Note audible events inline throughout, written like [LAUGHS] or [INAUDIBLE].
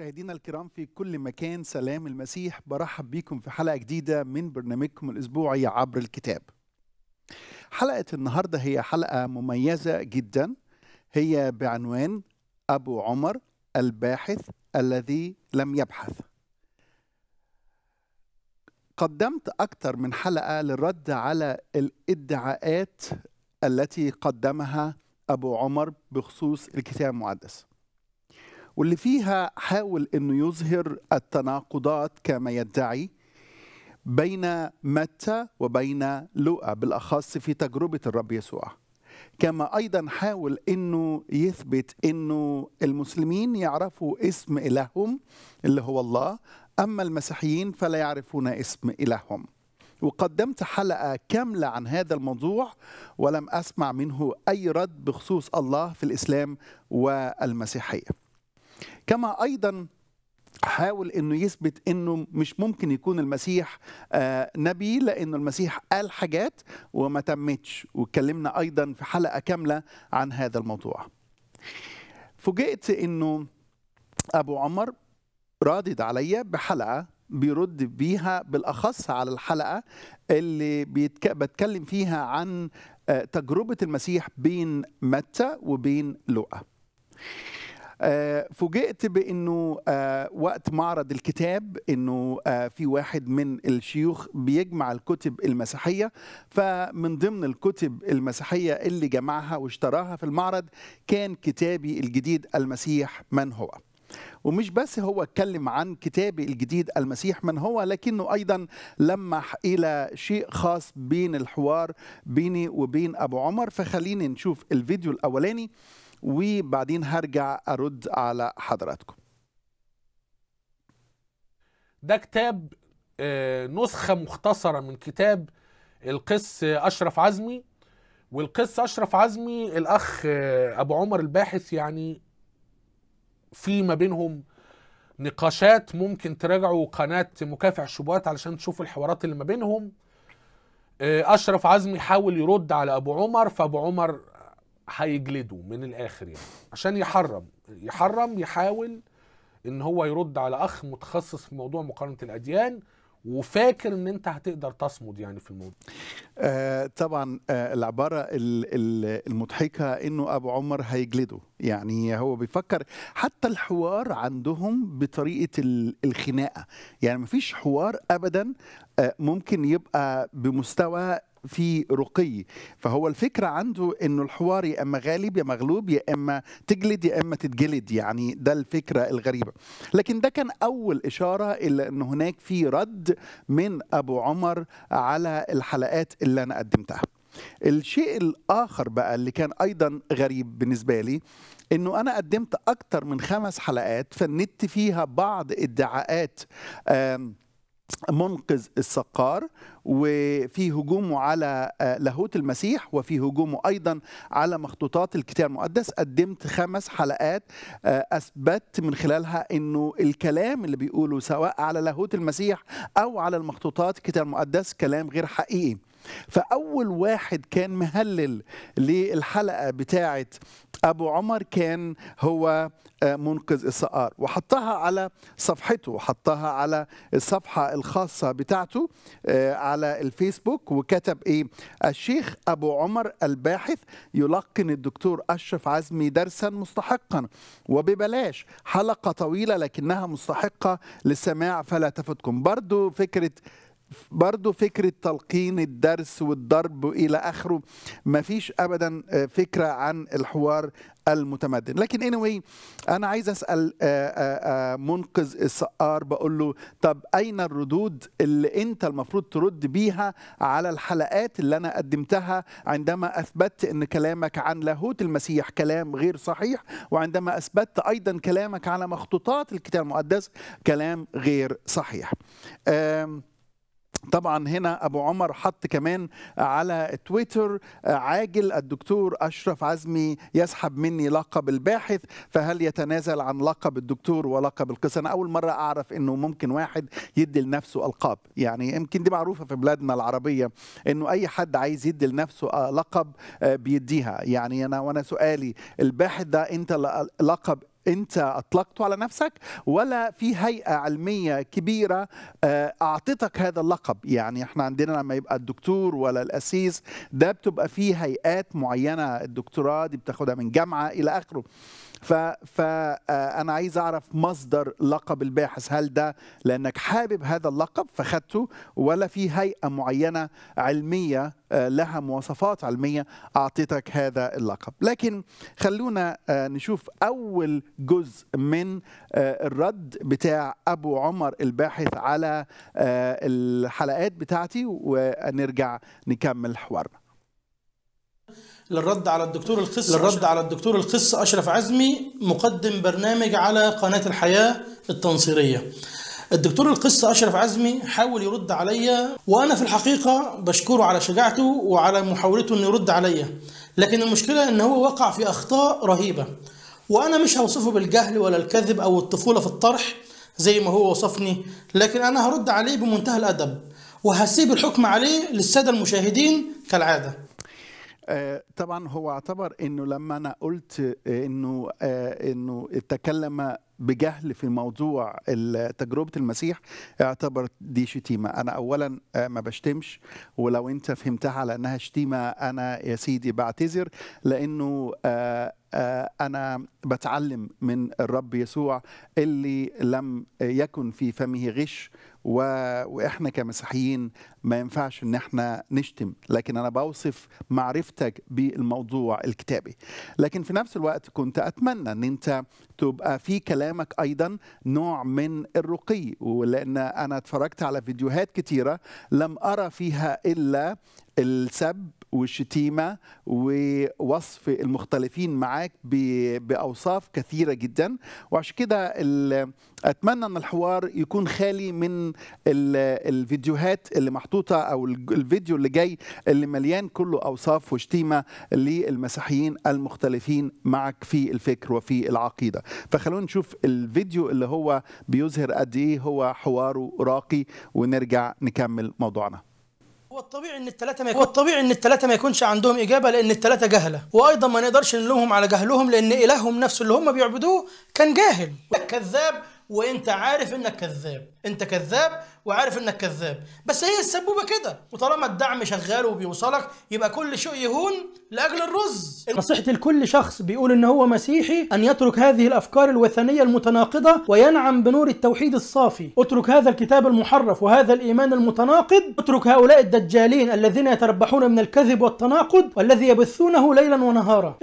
مشاهدينا الكرام في كل مكان سلام المسيح برحب بيكم في حلقة جديدة من برنامجكم الأسبوعي عبر الكتاب حلقة النهاردة هي حلقة مميزة جدا هي بعنوان أبو عمر الباحث الذي لم يبحث قدمت أكثر من حلقة للرد على الادعاءات التي قدمها أبو عمر بخصوص الكتاب المقدس واللي فيها حاول انه يظهر التناقضات كما يدعي بين متى وبين لوقا بالاخص في تجربه الرب يسوع كما ايضا حاول انه يثبت انه المسلمين يعرفوا اسم الههم اللي هو الله اما المسيحيين فلا يعرفون اسم الههم وقدمت حلقه كامله عن هذا الموضوع ولم اسمع منه اي رد بخصوص الله في الاسلام والمسيحيه كما أيضا حاول انه يثبت انه مش ممكن يكون المسيح آه، نبي لانه المسيح قال حاجات وما تمتش واتكلمنا ايضا في حلقه كامله عن هذا الموضوع. فوجئت انه ابو عمر رادد عليا بحلقه بيرد بيها بالاخص على الحلقه اللي بيتك... بتكلم فيها عن آه، تجربه المسيح بين متى وبين لوقا. آه، فوجئت بانه آه، وقت معرض الكتاب انه آه، في واحد من الشيوخ بيجمع الكتب المسيحيه فمن ضمن الكتب المسيحيه اللي جمعها واشتراها في المعرض كان كتابي الجديد المسيح من هو ومش بس هو اتكلم عن كتابي الجديد المسيح من هو لكنه ايضا لمح الى شيء خاص بين الحوار بيني وبين ابو عمر فخليني نشوف الفيديو الاولاني وبعدين هرجع ارد على حضراتكم ده كتاب آه، نسخه مختصره من كتاب القس اشرف عزمي والقس اشرف عزمي الاخ آه، ابو عمر الباحث يعني في ما بينهم نقاشات ممكن تراجعوا قناه مكافح الشبهات علشان تشوفوا الحوارات اللي ما بينهم آه، اشرف عزمي حاول يرد على ابو عمر فابو عمر هيجلده من الاخر يعني عشان يحرم يحرم يحاول ان هو يرد على اخ متخصص في موضوع مقارنه الاديان وفاكر ان انت هتقدر تصمد يعني في الموضوع آه طبعا آه العباره المضحكه انه ابو عمر هيجلده يعني هو بيفكر حتى الحوار عندهم بطريقه الخناقه يعني مفيش حوار ابدا آه، ممكن يبقى بمستوى في رقي فهو الفكرة عنده انه الحوار يا اما غالب يا مغلوب يا اما تجلد يا اما تتجلد يعني ده الفكرة الغريبة لكن ده كان اول اشارة الى ان هناك في رد من ابو عمر على الحلقات اللي انا قدمتها الشيء الاخر بقى اللي كان ايضا غريب بالنسبه لي انه انا قدمت اكتر من خمس حلقات فندت فيها بعض ادعاءات منقذ السقار وفي هجومه على آه، لاهوت المسيح وفي هجومه أيضا على مخطوطات الكتاب المقدس قدمت خمس حلقات آه، أثبت من خلالها أنه الكلام اللي بيقوله سواء على لاهوت المسيح أو على المخطوطات الكتاب المقدس كلام غير حقيقي فأول واحد كان مهلل للحلقة بتاعة أبو عمر كان هو آه، منقذ الصقار وحطها على صفحته وحطها على الصفحة الخاصة بتاعته على الفيسبوك وكتب ايه الشيخ ابو عمر الباحث يلقن الدكتور اشرف عزمي درسا مستحقا وببلاش حلقه طويله لكنها مستحقه للسماع فلا تفوتكم برضو فكره برضو فكرة تلقين الدرس والضرب إلى آخره ما فيش أبدا آه، فكرة عن الحوار المتمدن لكن anyway أنا عايز أسأل آه، آه، منقذ السقار بقول له طب أين الردود اللي أنت المفروض ترد بيها على الحلقات اللي أنا قدمتها عندما أثبتت أن كلامك عن لاهوت المسيح كلام غير صحيح وعندما أثبتت أيضا كلامك على مخطوطات الكتاب المقدس كلام غير صحيح طبعا هنا ابو عمر حط كمان على تويتر عاجل الدكتور اشرف عزمي يسحب مني لقب الباحث فهل يتنازل عن لقب الدكتور ولقب القصه انا اول مره اعرف انه ممكن واحد يدي لنفسه القاب يعني يمكن دي معروفه في بلادنا العربيه انه اي حد عايز يدي لنفسه آه، لقب آه، بيديها يعني انا وانا سؤالي الباحث ده انت لقب انت اطلقته على نفسك ولا في هيئه علميه كبيره آه، اعطتك هذا اللقب يعني احنا عندنا لما يبقى الدكتور ولا الاسيس ده بتبقى فيه هيئات معينه الدكتوراه دي بتاخدها من جامعه الى اخره فانا آه، عايز اعرف مصدر لقب الباحث هل ده لانك حابب هذا اللقب فخدته ولا في هيئه معينه علميه آه، لها مواصفات علميه أعطيتك هذا اللقب لكن خلونا آه، نشوف اول جزء من الرد بتاع ابو عمر الباحث على الحلقات بتاعتي ونرجع نكمل حوارنا للرد على الدكتور الخص للرد على الدكتور الخص أشرف عزمي مقدم برنامج على قناة الحياة التنصيرية الدكتور القس أشرف عزمي حاول يرد عليا وأنا في الحقيقة بشكره على شجاعته وعلى محاولته أنه يرد عليا لكن المشكلة أن هو وقع في أخطاء رهيبة وأنا مش هوصفه بالجهل ولا الكذب أو الطفولة في الطرح زي ما هو وصفني لكن أنا هرد عليه بمنتهى الأدب وهسيب الحكم عليه للسادة المشاهدين كالعادة آه، طبعا هو اعتبر انه لما انا قلت آه، انه آه، انه تكلم بجهل في موضوع تجربه المسيح اعتبر دي شتيمه انا اولا ما بشتمش ولو انت فهمتها على انها شتيمه انا يا سيدي بعتذر لانه آه، أنا بتعلم من الرب يسوع اللي لم يكن في فمه غش و... واحنا كمسيحيين ما ينفعش ان احنا نشتم لكن انا بوصف معرفتك بالموضوع الكتابي لكن في نفس الوقت كنت اتمنى ان انت تبقى في كلامك ايضا نوع من الرقي ولان انا اتفرجت على فيديوهات كتيره لم ارى فيها الا السب والشتيمه ووصف المختلفين معاك باوصاف كثيره جدا وعشان كده اتمنى ان الحوار يكون خالي من الفيديوهات اللي محطوطه او الفيديو اللي جاي اللي مليان كله اوصاف وشتيمه للمسيحيين المختلفين معك في الفكر وفي العقيده فخلونا نشوف الفيديو اللي هو بيظهر قد ايه هو حواره راقي ونرجع نكمل موضوعنا هو الطبيعي ان الثلاثه ما يكون... هو الطبيعي ان الثلاثه ما يكونش عندهم اجابه لان الثلاثه جهله وايضا ما نقدرش نلومهم على جهلهم لان الههم نفسه اللي هم بيعبدوه كان جاهل كذاب وانت عارف انك كذاب انت كذاب وعارف انك كذاب بس هي السبوبه كده وطالما الدعم شغال وبيوصلك يبقى كل شيء يهون لاجل الرز نصيحتي لكل شخص بيقول ان هو مسيحي ان يترك هذه الافكار الوثنيه المتناقضه وينعم بنور التوحيد الصافي اترك هذا الكتاب المحرف وهذا الايمان المتناقض اترك هؤلاء الدجالين الذين يتربحون من الكذب والتناقض والذي يبثونه ليلا ونهارا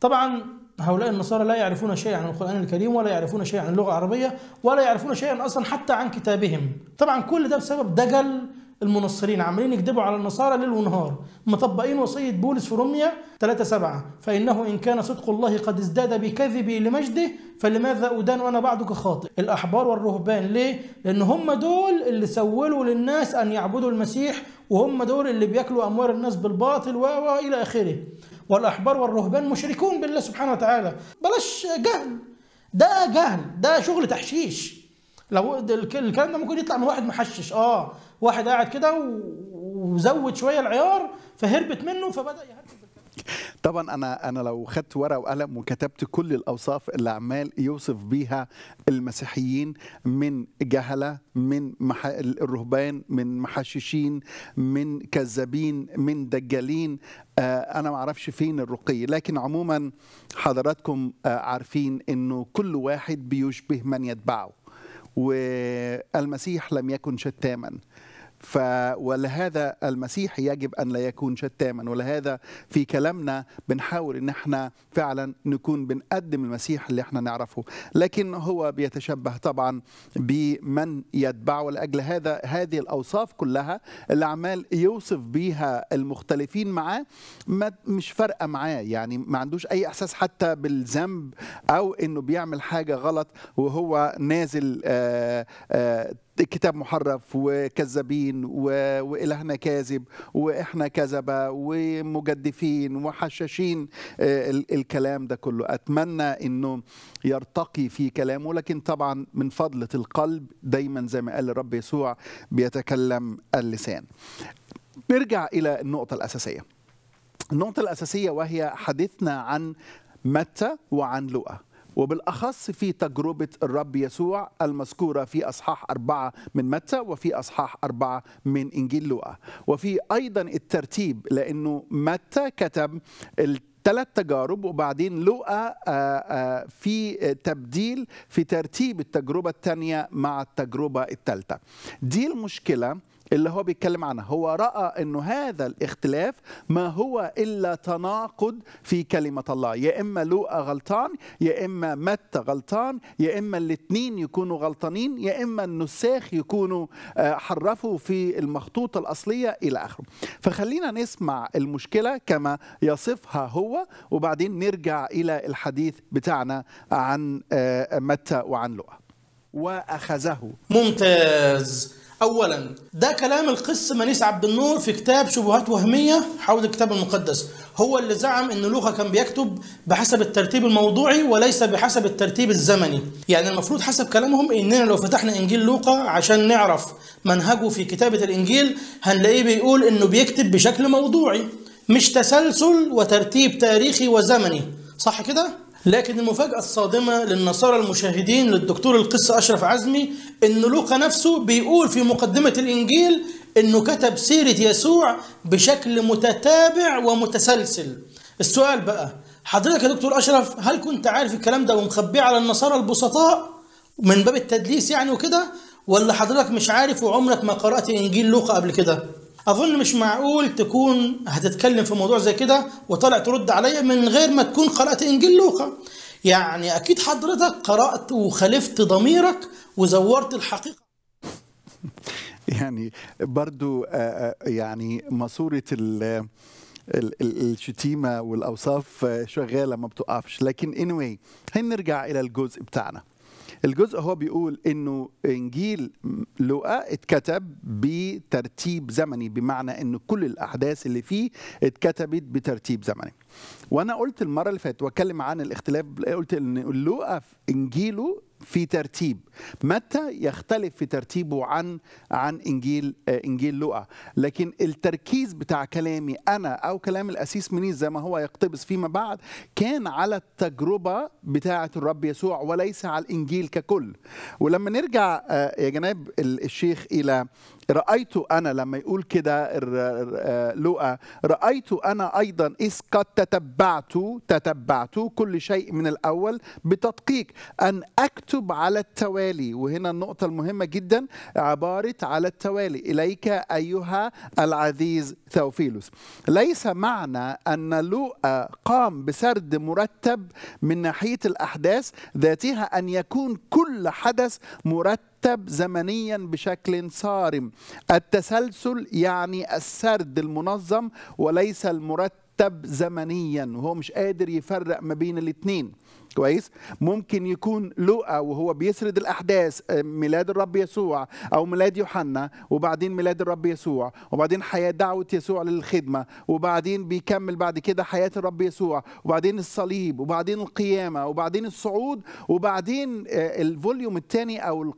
طبعا هؤلاء النصارى لا يعرفون شيئا عن القرآن الكريم ولا يعرفون شيئا عن اللغة العربية ولا يعرفون شيئا أصلا حتى عن كتابهم طبعا كل ده بسبب دجل المنصرين عمالين يكذبوا على النصارى ليل ونهار مطبقين وصية بولس في رومية 3 7 فإنه إن كان صدق الله قد ازداد بكذبي لمجده فلماذا أدان وأنا بعدك خاطئ الأحبار والرهبان ليه؟ لأن هم دول اللي سولوا للناس أن يعبدوا المسيح وهم دول اللي بياكلوا أموال الناس بالباطل وإلى آخره والأحبار والرهبان مشركون بالله سبحانه وتعالى بلاش جهل ده جهل ده شغل تحشيش لو الكلام ده ممكن يطلع من واحد محشش اه واحد قاعد كده وزود شويه العيار فهربت منه فبدا يهرب طبعا انا انا لو خدت ورقه وقلم وكتبت كل الاوصاف اللي عمال يوصف بيها المسيحيين من جهله من مح... الرهبان من محششين من كذابين من دجالين آه، انا ما اعرفش فين الرقي لكن عموما حضراتكم آه، عارفين انه كل واحد بيشبه من يتبعه والمسيح لم يكن شتاما ف ولهذا المسيح يجب ان لا يكون شتاما ولهذا في كلامنا بنحاول ان احنا فعلا نكون بنقدم المسيح اللي احنا نعرفه لكن هو بيتشبه طبعا بمن يتبع ولاجل هذا هذه الاوصاف كلها اللي عمال يوصف بيها المختلفين معاه ما مش فارقه معاه يعني ما عندوش اي احساس حتى بالذنب او انه بيعمل حاجه غلط وهو نازل آآ آه، آآ آه، كتاب محرف وكذابين وإلهنا كاذب وإحنا كذبة ومجدفين وحشاشين آه، الكلام ده كله أتمنى أنه يرتقي في كلامه لكن طبعا من فضلة القلب دايما زي ما قال الرب يسوع بيتكلم اللسان نرجع إلى النقطة الأساسية النقطة الأساسية وهي حديثنا عن متى وعن لؤى وبالأخص في تجربة الرب يسوع المذكورة في أصحاح أربعة من متى وفي أصحاح أربعة من إنجيل لوقا وفي أيضا الترتيب لأنه متى كتب ثلاث تجارب وبعدين لقى آه، آه، في تبديل في ترتيب التجربة الثانية مع التجربة الثالثة دي المشكلة اللي هو بيتكلم عنها هو رأى أنه هذا الاختلاف ما هو إلا تناقض في كلمة الله يا إما لوقا غلطان يا إما متى غلطان يا إما الاثنين يكونوا غلطانين يا إما النساخ يكونوا آه، حرفوا في المخطوطة الأصلية إلى آخره فخلينا نسمع المشكلة كما يصفها هو وبعدين نرجع إلى الحديث بتاعنا عن آه، متى وعن لوقا وأخذه ممتاز أولا ده كلام القس منيس عبد النور في كتاب شبهات وهمية حول الكتاب المقدس هو اللي زعم أن لوقا كان بيكتب بحسب الترتيب الموضوعي وليس بحسب الترتيب الزمني يعني المفروض حسب كلامهم إننا لو فتحنا إنجيل لوقا عشان نعرف منهجه في كتابة الإنجيل هنلاقيه بيقول إنه بيكتب بشكل موضوعي مش تسلسل وترتيب تاريخي وزمني صح كده؟ لكن المفاجأة الصادمة للنصارى المشاهدين للدكتور القس أشرف عزمي أن لوقا نفسه بيقول في مقدمة الإنجيل أنه كتب سيرة يسوع بشكل متتابع ومتسلسل السؤال بقى حضرتك يا دكتور أشرف هل كنت عارف الكلام ده ومخبيه على النصارى البسطاء من باب التدليس يعني وكده ولا حضرتك مش عارف وعمرك ما قرأت إنجيل لوقا قبل كده؟ اظن مش معقول تكون هتتكلم في موضوع زي كده وطلع ترد عليا من غير ما تكون قرات انجيل لوقا يعني اكيد حضرتك قرات وخالفت ضميرك وزورت الحقيقه [LAUGHS] يعني برضو آه، آه، يعني ماسوره الشتيمه والاوصاف شغاله ما بتوقفش لكن anyway هنرجع الى الجزء بتاعنا الجزء هو بيقول انه انجيل لوقا اتكتب بترتيب زمني بمعنى ان كل الاحداث اللي فيه اتكتبت بترتيب زمني وانا قلت المره اللي فاتت واتكلم عن الاختلاف قلت ان لوقا في انجيله في ترتيب متى يختلف في ترتيبه عن عن انجيل آه، انجيل لوقا لكن التركيز بتاع كلامي انا او كلام الاسيس منيز زي ما هو يقتبس فيما بعد كان على التجربه بتاعه الرب يسوع وليس على الانجيل ككل ولما نرجع آه، يا جناب الشيخ الى رأيت أنا لما يقول كده آه، لوقا رأيت أنا أيضا إذ قد تتبعت تتبعت كل شيء من الأول بتدقيق أن أكتب على التوالي وهنا النقطة المهمة جدا عبارة على التوالي إليك أيها العزيز ثوفيلوس ليس معنى أن لوقا قام بسرد مرتب من ناحية الأحداث ذاتها أن يكون كل حدث مرتب مرتب زمنيا بشكل صارم التسلسل يعني السرد المنظم وليس المرتب زمنيا وهو مش قادر يفرق ما بين الاتنين كويس ممكن يكون لوقا وهو بيسرد الاحداث آه، ميلاد الرب يسوع او ميلاد يوحنا وبعدين ميلاد الرب يسوع وبعدين حياه دعوه يسوع للخدمه وبعدين بيكمل بعد كده حياه الرب يسوع وبعدين الصليب وبعدين القيامه وبعدين الصعود وبعدين آه، الفوليوم الثاني او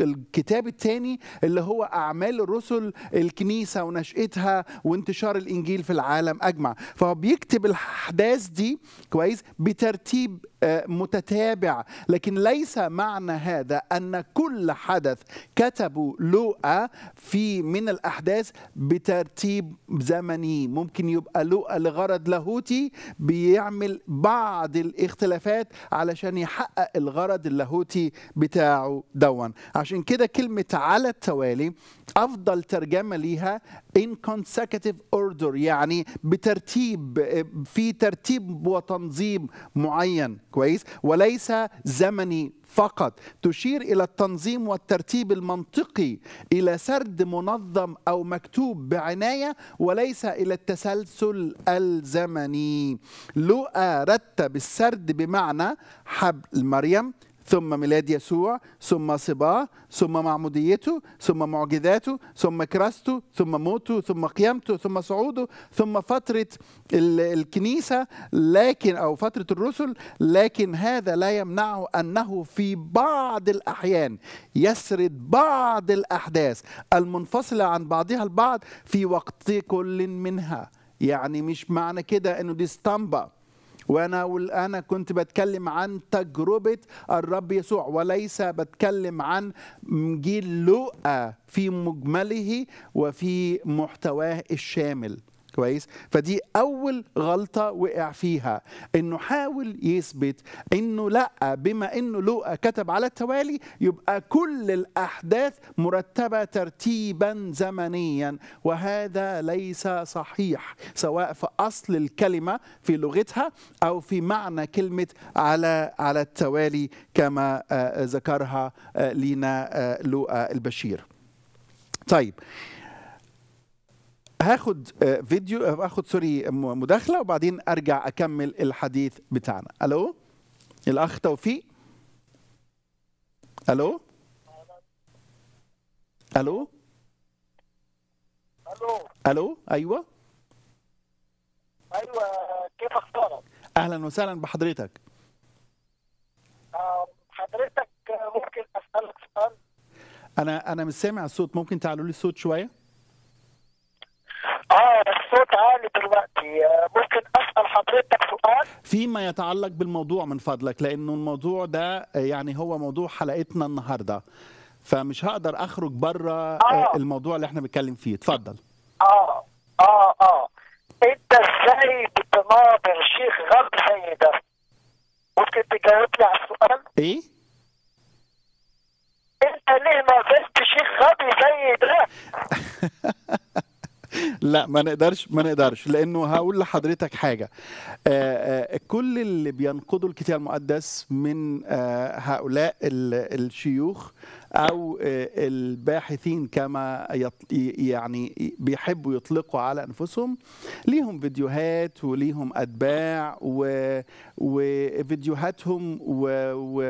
الكتاب الثاني اللي هو اعمال الرسل الكنيسه ونشاتها وانتشار الانجيل في العالم اجمع فهو بيكتب الاحداث دي كويس بترتيب آه، متتابع لكن ليس معنى هذا أن كل حدث كتب لؤى في من الأحداث بترتيب زمني ممكن يبقى لؤى لغرض لاهوتي بيعمل بعض الاختلافات علشان يحقق الغرض اللاهوتي بتاعه دون عشان كده كلمة على التوالي أفضل ترجمة ليها in consecutive order يعني بترتيب آه، في ترتيب وتنظيم معين كويس وليس زمني فقط تشير الى التنظيم والترتيب المنطقي الى سرد منظم او مكتوب بعنايه وليس الى التسلسل الزمني لؤى رتب السرد بمعنى حبل مريم ثم ميلاد يسوع ثم صباه ثم معموديته ثم معجزاته ثم كراسته ثم موته ثم قيامته ثم صعوده ثم فترة الكنيسة لكن أو فترة الرسل لكن هذا لا يمنعه أنه في بعض الأحيان يسرد بعض الأحداث المنفصلة عن بعضها البعض في وقت كل منها يعني مش معنى كده أنه دي اسطمبة وانا انا كنت بتكلم عن تجربه الرب يسوع وليس بتكلم عن جيل لوقا في مجمله وفي محتواه الشامل كويس فدي اول غلطه وقع فيها انه حاول يثبت انه لا بما انه لوقا كتب على التوالي يبقى كل الاحداث مرتبه ترتيبا زمنيا وهذا ليس صحيح سواء في اصل الكلمه في لغتها او في معنى كلمه على على التوالي كما آه، ذكرها آه، لنا آه، لوقا البشير طيب هاخد آه، فيديو آه، هاخد سوري مداخله وبعدين ارجع اكمل الحديث بتاعنا الو الاخ توفيق الو الو الو الو ايوه ايوه كيف اخبارك اهلا وسهلا بحضرتك آه، حضرتك ممكن اسالك سؤال انا انا مش سامع الصوت ممكن تعلو لي الصوت شويه الصوت عالي دلوقتي آه، ممكن اسال حضرتك سؤال فيما يتعلق بالموضوع من فضلك لانه الموضوع ده آه، يعني هو موضوع حلقتنا النهارده فمش هقدر اخرج بره آه،, آه. الموضوع اللي احنا بنتكلم فيه اتفضل اه اه اه انت ازاي بتناظر شيخ غرب زي ده ممكن تجاوبني على السؤال ايه انت ليه ناظرت شيخ غبي زي ده [LAUGHS] [LAUGHS] لا ما نقدرش ما نقدرش لانه هقول لحضرتك حاجه آه، آه، كل اللي بينقضوا الكتاب المقدس من آه، هؤلاء الشيوخ او آه، الباحثين كما يعني بيحبوا يطلقوا على انفسهم ليهم فيديوهات وليهم اتباع وفيديوهاتهم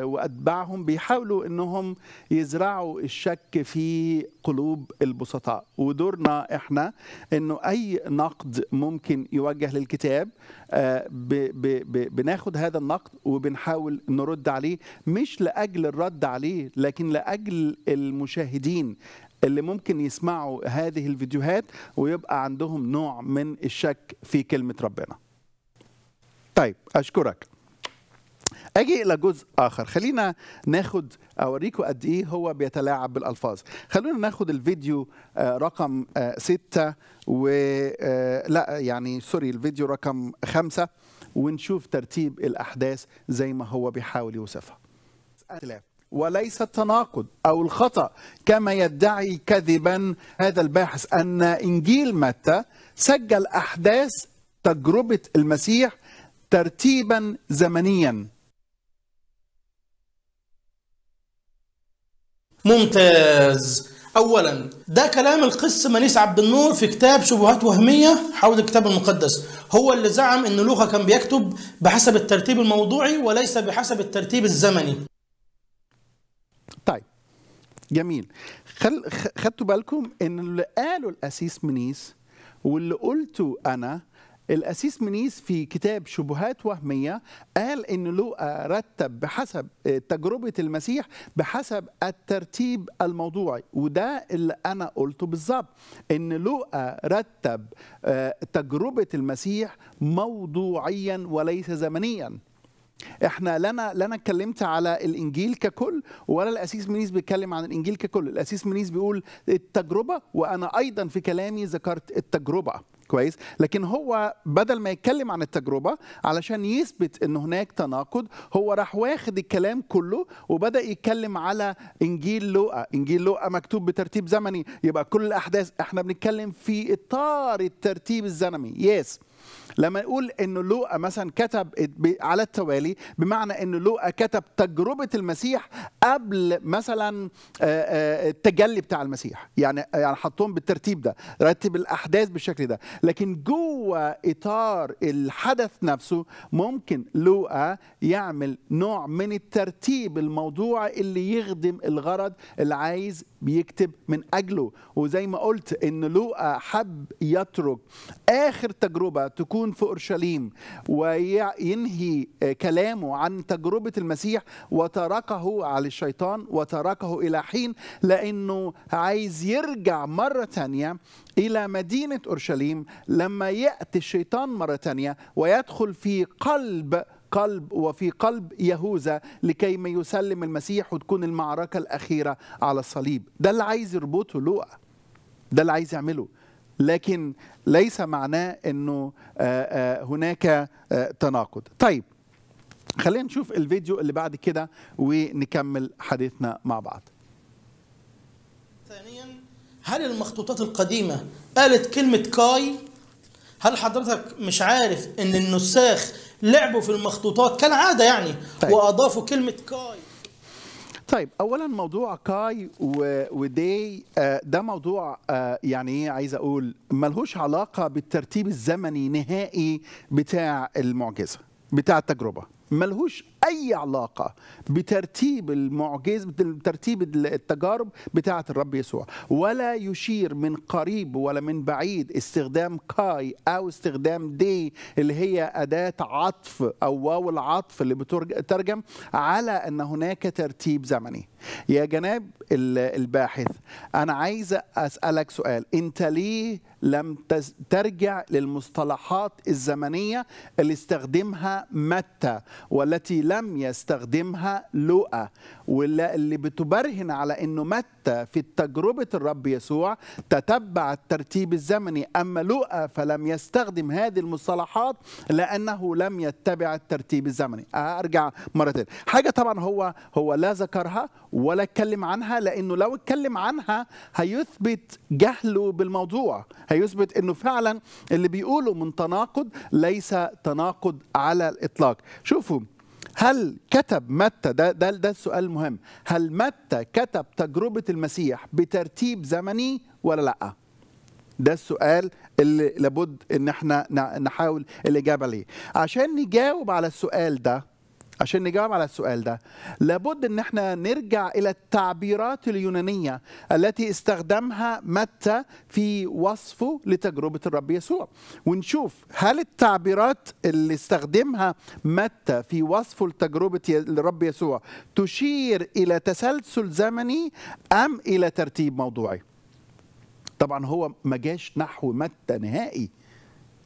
واتباعهم بيحاولوا انهم يزرعوا الشك في قلوب البسطاء ودورنا احنا انه اي نقد ممكن يوجه للكتاب آه، بناخد هذا النقد وبنحاول نرد عليه مش لاجل الرد عليه لكن لاجل المشاهدين اللي ممكن يسمعوا هذه الفيديوهات ويبقى عندهم نوع من الشك في كلمه ربنا. طيب اشكرك. اجي الى جزء اخر خلينا ناخد اوريكم قد ايه هو بيتلاعب بالالفاظ خلونا ناخد الفيديو آه، رقم آه، ستة و آه، لا يعني سوري الفيديو رقم خمسة ونشوف ترتيب الاحداث زي ما هو بيحاول يوصفها وليس التناقض او الخطا كما يدعي كذبا هذا الباحث ان انجيل متى سجل احداث تجربه المسيح ترتيبا زمنيا ممتاز اولا ده كلام القس منيس عبد النور في كتاب شبهات وهميه حول الكتاب المقدس هو اللي زعم ان لوقا كان بيكتب بحسب الترتيب الموضوعي وليس بحسب الترتيب الزمني طيب جميل خل... خدتوا بالكم ان اللي قاله الاسيس منيس واللي قلته انا الأسيس منيس في كتاب شبهات وهمية قال إن لوقا رتب بحسب تجربة المسيح بحسب الترتيب الموضوعي وده اللي أنا قلته بالظبط إن لوقا رتب آه، تجربة المسيح موضوعيا وليس زمنيا احنا لنا لنا اتكلمت على الانجيل ككل ولا الاسيس منيس بيتكلم عن الانجيل ككل الاسيس منيس بيقول التجربه وانا ايضا في كلامي ذكرت التجربه كويس لكن هو بدل ما يتكلم عن التجربه علشان يثبت ان هناك تناقض هو راح واخد الكلام كله وبدا يتكلم على انجيل لوقا انجيل لوقا مكتوب بترتيب زمني يبقى كل الاحداث احنا بنتكلم في اطار الترتيب الزمني يس yes. لما نقول ان لوقا مثلا كتب على التوالي بمعنى ان لوقا كتب تجربه المسيح قبل مثلا آه، آه، التجلي بتاع المسيح يعني يعني حطهم بالترتيب ده رتب الاحداث بالشكل ده لكن جوه اطار الحدث نفسه ممكن لوقا يعمل نوع من الترتيب الموضوع اللي يخدم الغرض اللي عايز بيكتب من اجله وزي ما قلت ان لوقا حب يترك اخر تجربه تكون في اورشليم وينهي آه، كلامه عن تجربه المسيح وتركه على الشيطان وتركه الى حين لانه عايز يرجع مره ثانيه الى مدينه اورشليم لما ياتي الشيطان مره ثانيه ويدخل في قلب قلب وفي قلب يهوذا لكي ما يسلم المسيح وتكون المعركه الاخيره على الصليب ده اللي عايز يربطه لوقا ده اللي عايز يعمله لكن ليس معناه انه آه، آه، هناك آه، تناقض طيب خلينا نشوف الفيديو اللي بعد كده ونكمل حديثنا مع بعض ثانيا هل المخطوطات القديمة قالت كلمة كاي هل حضرتك مش عارف ان النساخ لعبوا في المخطوطات كالعادة يعني طيب. واضافوا كلمة كاي طيب اولا موضوع كاي ودي آه، ده موضوع آه، يعني ايه عايز اقول ملهوش علاقه بالترتيب الزمني نهائي بتاع المعجزه بتاع التجربه ملهوش اي علاقه بترتيب المعجز بترتيب التجارب بتاعه الرب يسوع ولا يشير من قريب ولا من بعيد استخدام كاي او استخدام دي اللي هي اداه عطف او واو العطف اللي بترجم على ان هناك ترتيب زمني يا جناب الباحث أنا عايز أسألك سؤال أنت ليه لم ترجع للمصطلحات الزمنية اللي استخدمها متى والتي لم يستخدمها لوقا واللي بتبرهن على أنه متى في تجربة الرب يسوع تتبع الترتيب الزمني أما لوقا فلم يستخدم هذه المصطلحات لأنه لم يتبع الترتيب الزمني أرجع مرتين حاجة طبعا هو هو لا ذكرها ولا اتكلم عنها لانه لو اتكلم عنها هيثبت جهله بالموضوع هيثبت انه فعلا اللي بيقوله من تناقض ليس تناقض على الاطلاق شوفوا هل كتب متى ده, ده ده السؤال المهم هل متى كتب تجربه المسيح بترتيب زمني ولا لا ده السؤال اللي لابد ان احنا نحاول الاجابه عليه عشان نجاوب على السؤال ده عشان نجاوب على السؤال ده لابد ان احنا نرجع الى التعبيرات اليونانيه التي استخدمها متى في وصفه لتجربه الرب يسوع ونشوف هل التعبيرات اللي استخدمها متى في وصفه لتجربه الرب يسوع تشير الى تسلسل زمني ام الى ترتيب موضوعي طبعا هو ما جاش نحو متى نهائي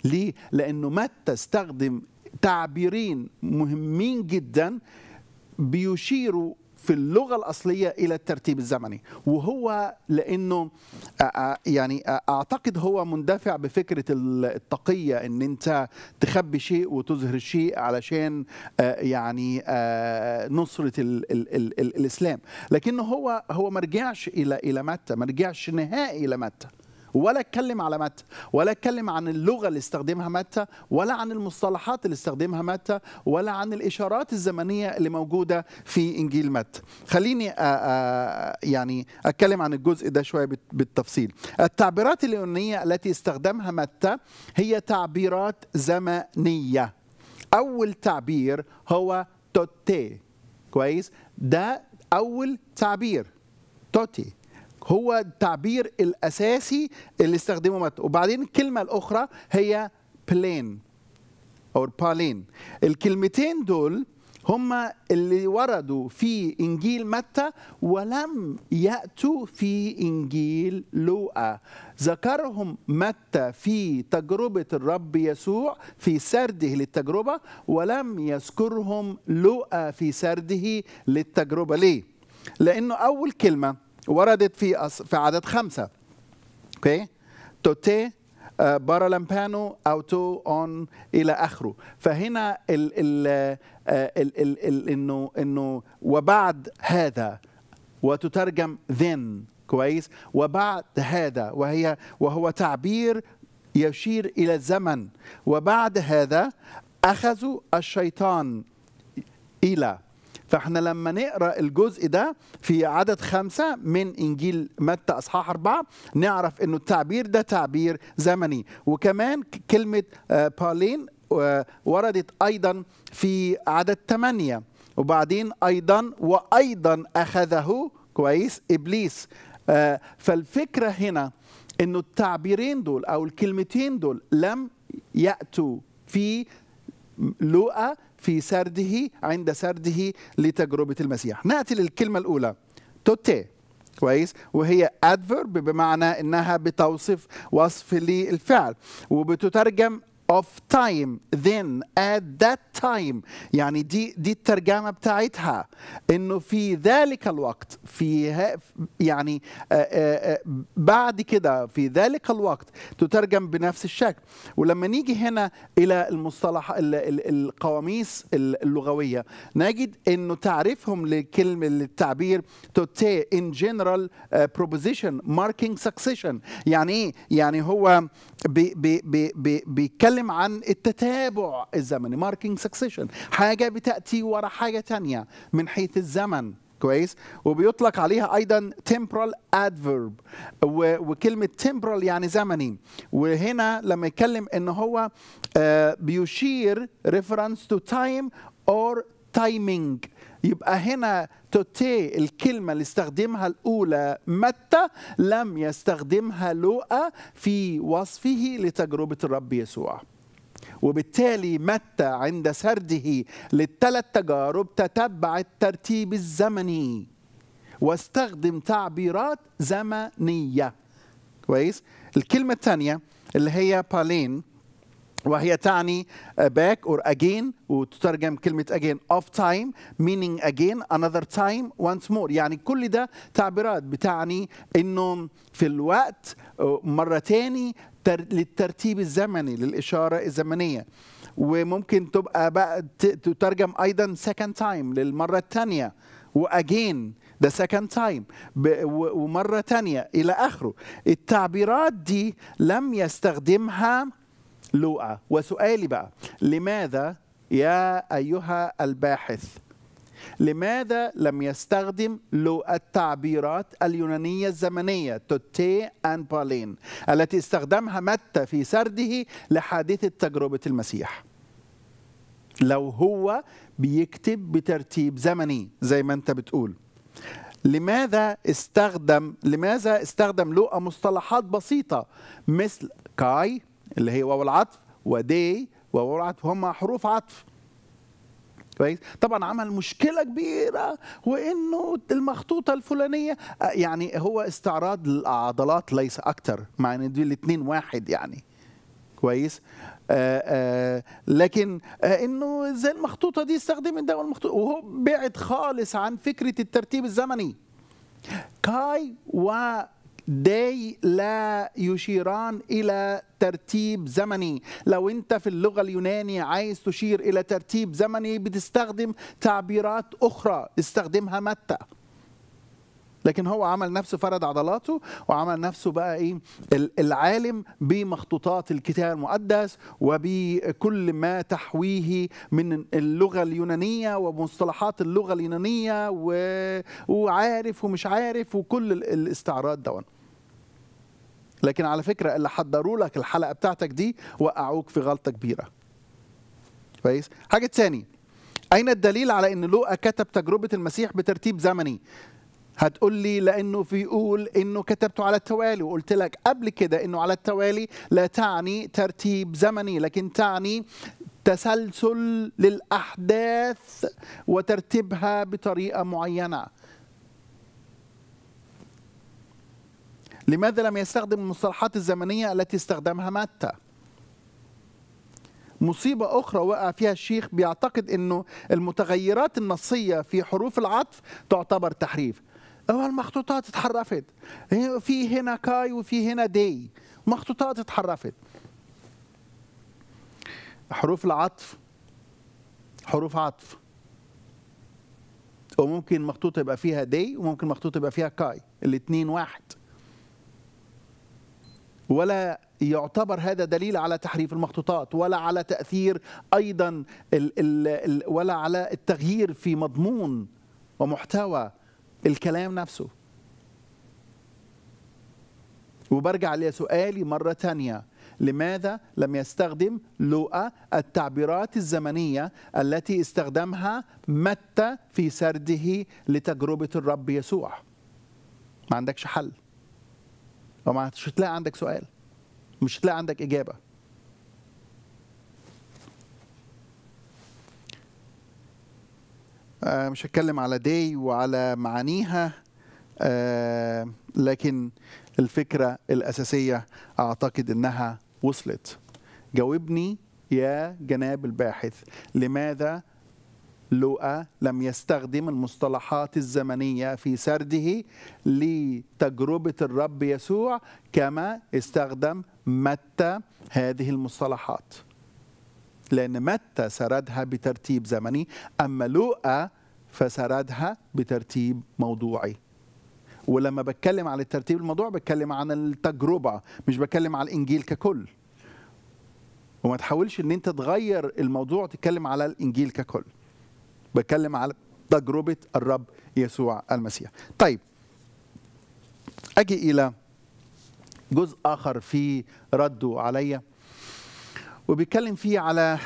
ليه؟ لأنه متى استخدم تعبيرين مهمين جدا بيشيروا في اللغة الأصلية إلى الترتيب الزمني وهو لأنه آه، آه، يعني آه، أعتقد هو مندفع بفكرة التقية أن أنت تخبي شيء وتظهر شيء علشان يعني نصرة الـ الـ الـ الإسلام لكنه هو هو مرجعش إلى إلى متى مرجعش نهائي إلى متى ولا اتكلم على متى ولا اتكلم عن اللغه اللي استخدمها متى ولا عن المصطلحات اللي استخدمها متى ولا عن الاشارات الزمنيه اللي موجوده في انجيل متى خليني يعني اتكلم عن الجزء ده شويه بالتفصيل التعبيرات اليونانيه التي استخدمها متى هي تعبيرات زمنيه اول تعبير هو توتي كويس ده اول تعبير توتي هو التعبير الاساسي اللي استخدمه متى وبعدين الكلمه الاخرى هي بلين او بالين الكلمتين دول هما اللي وردوا في انجيل متى ولم ياتوا في انجيل لوقا ذكرهم متى في تجربه الرب يسوع في سرده للتجربه ولم يذكرهم لوقا في سرده للتجربه ليه لانه اول كلمه وردت في في عدد خمسة اوكي توتي آه، بارا لامبانو او تو اون الى اخره فهنا ال ال آه، ال ال ال انه انه وبعد هذا وتترجم then كويس وبعد هذا وهي وهو تعبير يشير الى الزمن وبعد هذا اخذوا الشيطان الى فاحنا لما نقرا الجزء ده في عدد خمسة من انجيل متى اصحاح أربعة نعرف انه التعبير ده تعبير زمني وكمان كلمه بالين آه، آه، وردت ايضا في عدد ثمانية وبعدين ايضا وايضا اخذه كويس ابليس آه، فالفكره هنا انه التعبيرين دول او الكلمتين دول لم ياتوا في لوقا في سرده عند سرده لتجربة المسيح نأتي للكلمة الأولى توتي كويس وهي adverb بمعنى انها بتوصف وصف للفعل وبتترجم of time then at that time يعني دي دي الترجمه بتاعتها انه في ذلك الوقت في يعني آه، آه، آه، بعد كده في ذلك الوقت تترجم بنفس الشكل ولما نيجي هنا الى المصطلح القواميس اللغويه نجد انه تعريفهم لكلمه للتعبير توتي in general proposition marking succession يعني ايه يعني هو بيتكلم بيتكلم عن التتابع الزمني ماركينج سكسيشن حاجه بتاتي ورا حاجه تانية من حيث الزمن كويس وبيطلق عليها ايضا temporal adverb وكلمه temporal يعني زمني وهنا لما يتكلم ان هو آه، بيشير reference to time or timing يبقى هنا توتي الكلمة اللي استخدمها الأولى متى لم يستخدمها لوقا في وصفه لتجربة الرب يسوع وبالتالي متى عند سرده للثلاث تجارب تتبع الترتيب الزمني واستخدم تعبيرات زمنية كويس الكلمة الثانية اللي هي بالين وهي تعني uh, back or again وتترجم كلمة again of time meaning again another time once more يعني كل ده تعبيرات بتعني انه في الوقت uh, مرة تاني للترتيب الزمني للإشارة الزمنية وممكن تبقى بقى تترجم أيضا second time للمرة الثانية وأجين the سكند تايم ومرة تانية إلى آخره التعبيرات دي لم يستخدمها لوقا وسؤالي بقى لماذا يا أيها الباحث لماذا لم يستخدم لو التعبيرات اليونانية الزمنية توتي أن بالين التي استخدمها متى في سرده لحادثة تجربة المسيح لو هو بيكتب بترتيب زمني زي ما انت بتقول لماذا استخدم لماذا استخدم لوقا مصطلحات بسيطة مثل كاي اللي هي واو العطف ودي واو العطف هما حروف عطف كويس طبعا عمل مشكله كبيره وانه المخطوطه الفلانيه آه، يعني هو استعراض للعضلات ليس اكثر مع ان دول الاثنين واحد يعني كويس آآ آه، آآ آه، لكن آآ انه ازاي المخطوطه دي استخدمت ده والمخطوط وهو بعد خالص عن فكره الترتيب الزمني كاي و داي لا يشيران إلى ترتيب زمني لو أنت في اللغة اليوناني عايز تشير إلى ترتيب زمني بتستخدم تعبيرات أخرى استخدمها متى لكن هو عمل نفسه فرد عضلاته وعمل نفسه بقى ايه العالم بمخطوطات الكتاب المقدس وبكل ما تحويه من اللغه اليونانيه ومصطلحات اللغه اليونانيه وعارف ومش عارف وكل الاستعراض دون لكن على فكره اللي حضروا لك الحلقه بتاعتك دي وقعوك في غلطه كبيره كويس حاجه ثانية اين الدليل على ان لوقا كتب تجربه المسيح بترتيب زمني هتقول لي لانه بيقول انه كتبته على التوالي وقلت لك قبل كده انه على التوالي لا تعني ترتيب زمني لكن تعني تسلسل للاحداث وترتيبها بطريقه معينه لماذا لم يستخدم المصطلحات الزمنية التي استخدمها متى؟ مصيبة أخرى وقع فيها الشيخ بيعتقد أنه المتغيرات النصية في حروف العطف تعتبر تحريف أول المخطوطات اتحرفت في هنا كاي وفي هنا دي مخطوطات اتحرفت حروف العطف حروف عطف وممكن مخطوطة يبقى فيها دي وممكن مخطوطة يبقى فيها كاي الاثنين واحد ولا يعتبر هذا دليل على تحريف المخطوطات ولا على تأثير أيضا الـ الـ ولا على التغيير في مضمون ومحتوى الكلام نفسه وبرجع لسؤالي مرة تانية لماذا لم يستخدم لوقا التعبيرات الزمنية التي استخدمها متى في سرده لتجربة الرب يسوع ما عندكش حل فما مش هتلاقي عندك سؤال مش هتلاقي عندك اجابه آه، مش هتكلم على دي وعلى معانيها آه، لكن الفكره الاساسيه اعتقد انها وصلت جاوبني يا جناب الباحث لماذا لوقا لم يستخدم المصطلحات الزمنية في سرده لتجربة الرب يسوع كما استخدم متى هذه المصطلحات لأن متى سردها بترتيب زمني أما لوقا فسردها بترتيب موضوعي ولما بتكلم على الترتيب الموضوع بتكلم عن التجربة مش بتكلم على الإنجيل ككل وما تحاولش ان انت تغير الموضوع تتكلم على الانجيل ككل بتكلم على تجربة الرب يسوع المسيح طيب أجي إلى جزء آخر في رده عليّ وبيتكلم فيه على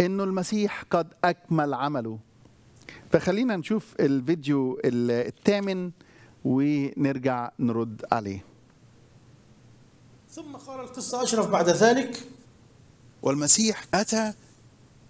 انه المسيح قد اكمل عمله فخلينا نشوف الفيديو الثامن ونرجع نرد عليه ثم قال القصة أشرف بعد ذلك والمسيح أتى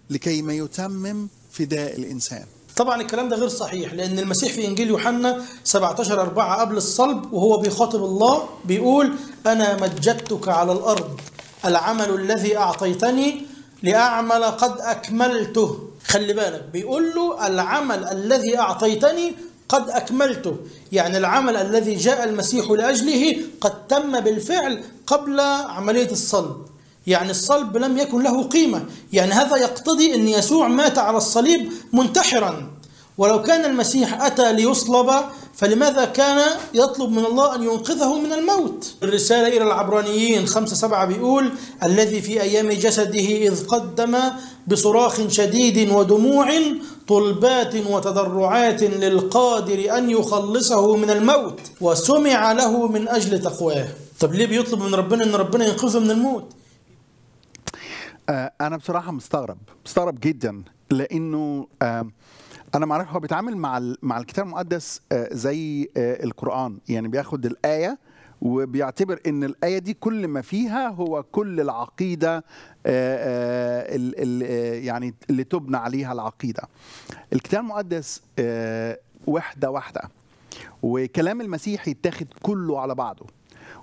لكي ما يتمم فداء الإنسان طبعا الكلام ده غير صحيح لان المسيح في انجيل يوحنا 17 4 قبل الصلب وهو بيخاطب الله بيقول انا مجدتك على الارض العمل الذي اعطيتني لاعمل قد اكملته خلي بالك بيقول له العمل الذي اعطيتني قد اكملته يعني العمل الذي جاء المسيح لاجله قد تم بالفعل قبل عمليه الصلب يعني الصلب لم يكن له قيمة يعني هذا يقتضي أن يسوع مات على الصليب منتحرا ولو كان المسيح أتى ليصلب فلماذا كان يطلب من الله أن ينقذه من الموت الرسالة إلى العبرانيين خمسة سبعة بيقول الذي في أيام جسده إذ قدم بصراخ شديد ودموع طلبات وتضرعات للقادر أن يخلصه من الموت وسمع له من أجل تقواه طب ليه بيطلب من ربنا أن ربنا ينقذه من الموت آه، انا بصراحه مستغرب مستغرب جدا لانه انا ما هو بيتعامل مع مع الكتاب المقدس آه، زي آه، القران يعني بياخد الايه وبيعتبر ان الايه دي كل ما فيها هو كل العقيده اللي يعني اللي تبنى عليها العقيده الكتاب المقدس وحده واحده وكلام المسيح يتاخد كله على بعضه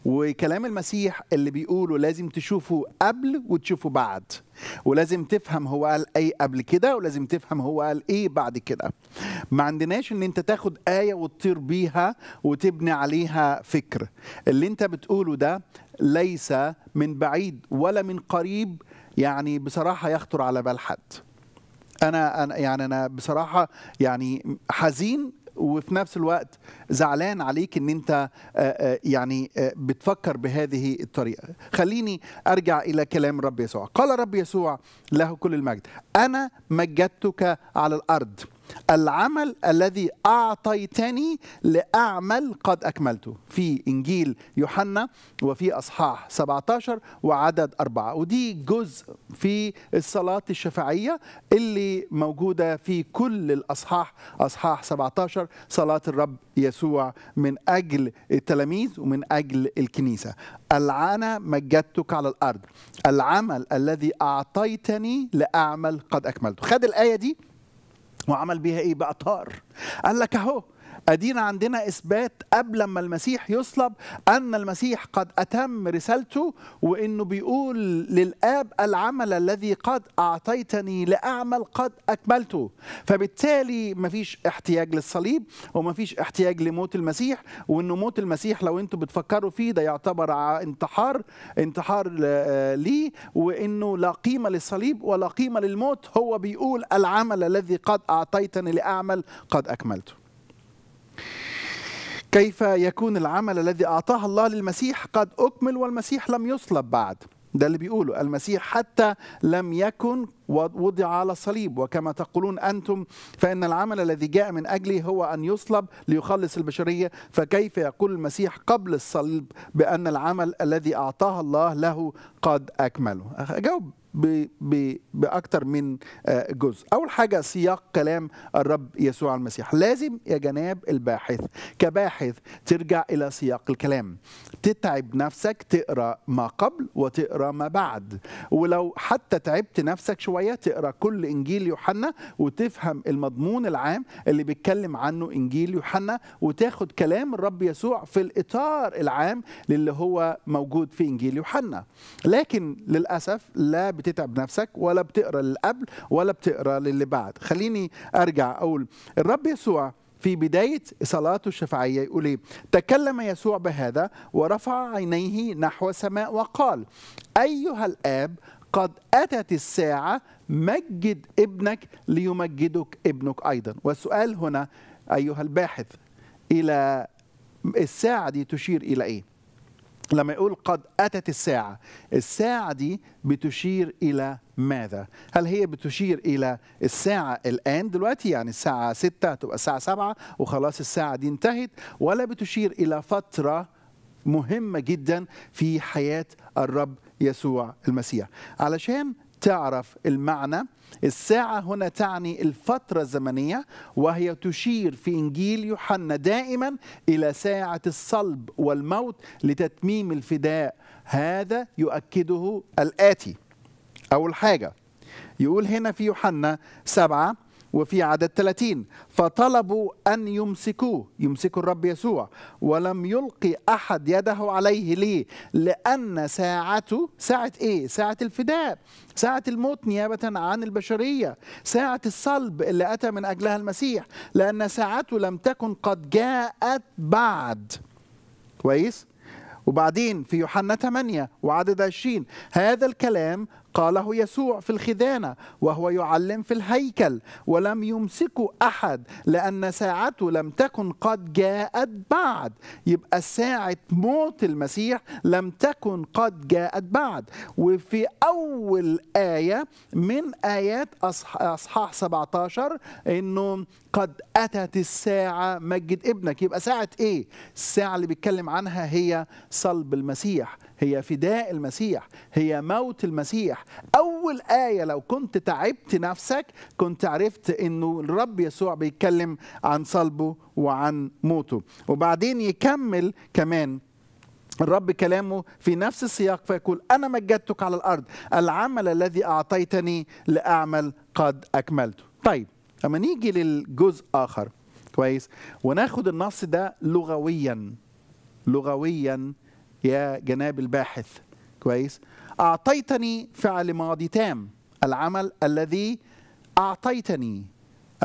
وكلام المسيح اللي بيقوله لازم تشوفه قبل وتشوفه بعد ولازم تفهم هو قال اي قبل كده ولازم تفهم هو قال ايه بعد كده ما عندناش ان انت تاخد ايه وتطير بيها وتبني عليها فكر اللي انت بتقوله ده ليس من بعيد ولا من قريب يعني بصراحه يخطر على بال حد انا انا يعني انا بصراحه يعني حزين وفي نفس الوقت زعلان عليك ان انت آه، آه، يعني آه، بتفكر بهذه الطريقه خليني ارجع الى كلام رب يسوع قال رب يسوع له كل المجد انا مجدتك على الارض العمل الذي أعطيتني لأعمل قد أكملته في إنجيل يوحنا وفي أصحاح 17 وعدد أربعة ودي جزء في الصلاة الشفاعية اللي موجودة في كل الأصحاح أصحاح 17 صلاة الرب يسوع من أجل التلاميذ ومن أجل الكنيسة العن مجدتك على الأرض العمل الذي أعطيتني لأعمل قد أكملته خد الآية دي وعمل بيها ايه بقى طار قال لك اهو أدينا عندنا إثبات قبل ما المسيح يصلب أن المسيح قد أتم رسالته وإنه بيقول للآب العمل الذي قد أعطيتني لأعمل قد أكملته فبالتالي مفيش احتياج للصليب ومفيش احتياج لموت المسيح وإنه موت المسيح لو انتم بتفكروا فيه ده يعتبر انتحار انتحار آه، ليه وإنه لا قيمة للصليب ولا قيمة للموت هو بيقول العمل الذي قد أعطيتني لأعمل قد أكملته كيف يكون العمل الذي أعطاه الله للمسيح قد أكمل والمسيح لم يصلب بعد ده اللي بيقوله المسيح حتى لم يكن وضع على الصليب وكما تقولون أنتم فإن العمل الذي جاء من أجله هو أن يصلب ليخلص البشرية فكيف يقول المسيح قبل الصليب بأن العمل الذي أعطاه الله له قد أكمله أجاوب باكثر من آه، جزء اول حاجه سياق كلام الرب يسوع المسيح لازم يا جناب الباحث كباحث ترجع الى سياق الكلام تتعب نفسك تقرا ما قبل وتقرا ما بعد ولو حتى تعبت نفسك شويه تقرا كل انجيل يوحنا وتفهم المضمون العام اللي بيتكلم عنه انجيل يوحنا وتاخد كلام الرب يسوع في الاطار العام للي هو موجود في انجيل يوحنا لكن للاسف لا بتتعب نفسك ولا بتقرا اللي قبل ولا بتقرا للي بعد خليني ارجع اقول الرب يسوع في بداية صلاته الشفعية يقول إيه؟ تكلم يسوع بهذا ورفع عينيه نحو السماء وقال أيها الآب قد أتت الساعة مجد ابنك ليمجدك ابنك أيضا والسؤال هنا أيها الباحث إلى الساعة دي تشير إلى إيه؟ لما يقول قد أتت الساعة الساعة دي بتشير إلى ماذا؟ هل هي بتشير إلى الساعة الآن دلوقتي يعني الساعة 6 تبقى الساعة 7 وخلاص الساعة دي انتهت ولا بتشير إلى فترة مهمة جدا في حياة الرب يسوع المسيح علشان تعرف المعنى الساعة هنا تعني الفترة الزمنية وهي تشير في إنجيل يوحنا دائما إلى ساعة الصلب والموت لتتميم الفداء هذا يؤكده الآتي أول حاجة يقول هنا في يوحنا سبعة وفي عدد 30 فطلبوا أن يمسكوه يمسكوا الرب يسوع ولم يلقي أحد يده عليه ليه لأن ساعته ساعة إيه ساعة الفداء ساعة الموت نيابة عن البشرية ساعة الصلب اللي أتى من أجلها المسيح لأن ساعته لم تكن قد جاءت بعد كويس وبعدين في يوحنا 8 وعدد 20 هذا الكلام قاله يسوع في الخزانة وهو يعلم في الهيكل ولم يمسكه أحد لأن ساعته لم تكن قد جاءت بعد يبقى ساعة موت المسيح لم تكن قد جاءت بعد وفي أول آية من آيات أصحاح 17 أنه قد أتت الساعة مجد ابنك يبقى ساعة إيه؟ الساعة اللي بيتكلم عنها هي صلب المسيح هي فداء المسيح هي موت المسيح أول آية لو كنت تعبت نفسك كنت عرفت أنه الرب يسوع بيتكلم عن صلبه وعن موته وبعدين يكمل كمان الرب كلامه في نفس السياق فيقول أنا مجدتك على الأرض العمل الذي أعطيتني لأعمل قد أكملته طيب اما نيجي للجزء اخر كويس وناخد النص ده لغويا لغويا يا جناب الباحث كويس اعطيتني فعل ماضي تام العمل الذي اعطيتني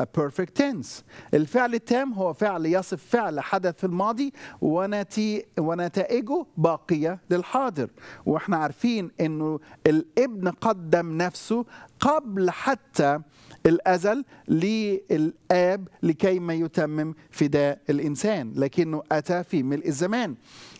a perfect tense الفعل التام هو فعل يصف فعل حدث في الماضي ونتي ونتائجه باقية للحاضر واحنا عارفين انه الابن قدم نفسه قبل حتى الأزل للآب لكي ما يتمم فداء الإنسان لكنه أتى في ملء الزمان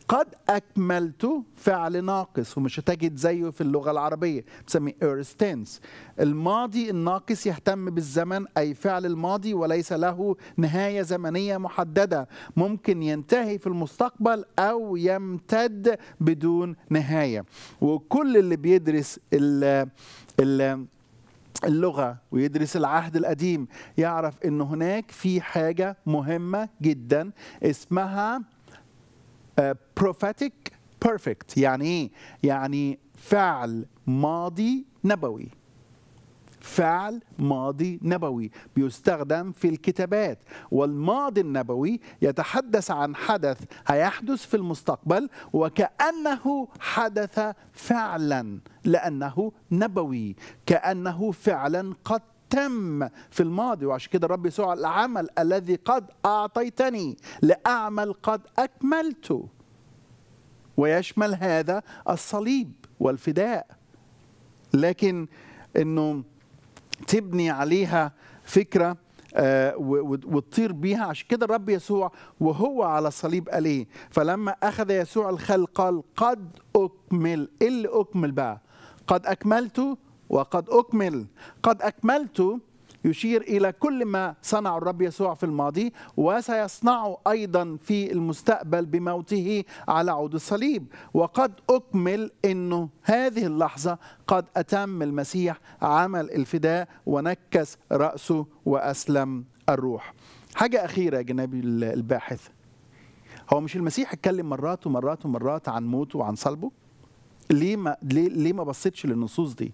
قد أكملت فعل ناقص ومش هتجد زيه في اللغة العربية بسمي إيرستنس الماضي الناقص يهتم بالزمن أي فعل الماضي وليس له نهاية زمنية محددة ممكن ينتهي في المستقبل أو يمتد بدون نهاية وكل اللي بيدرس ال ال اللغة ويدرس العهد القديم يعرف أن هناك في حاجة مهمة جدا اسمها آه, prophetic perfect يعني إيه؟ يعني فعل ماضي نبوي فعل ماضي نبوي بيستخدم في الكتابات والماضي النبوي يتحدث عن حدث هيحدث في المستقبل وكأنه حدث فعلا لأنه نبوي كأنه فعلا قد تم في الماضي وعشان كده الرب يسوع العمل الذي قد أعطيتني لأعمل قد أكملته ويشمل هذا الصليب والفداء لكن انه تبني عليها فكره آه، وتطير بيها عشان كده الرب يسوع وهو على الصليب قال ايه فلما اخذ يسوع الخلق قال قد اكمل ايه اللي اكمل بقى قد اكملت وقد اكمل قد اكملت يشير إلى كل ما صنعه الرب يسوع في الماضي وسيصنعه أيضا في المستقبل بموته على عود الصليب وقد أكمل أنه هذه اللحظة قد أتم المسيح عمل الفداء ونكس رأسه وأسلم الروح حاجة أخيرة يا جنابي الباحث هو مش المسيح اتكلم مرات ومرات ومرات عن موته وعن صلبه ليه ما ليه, ليه ما بصيتش للنصوص دي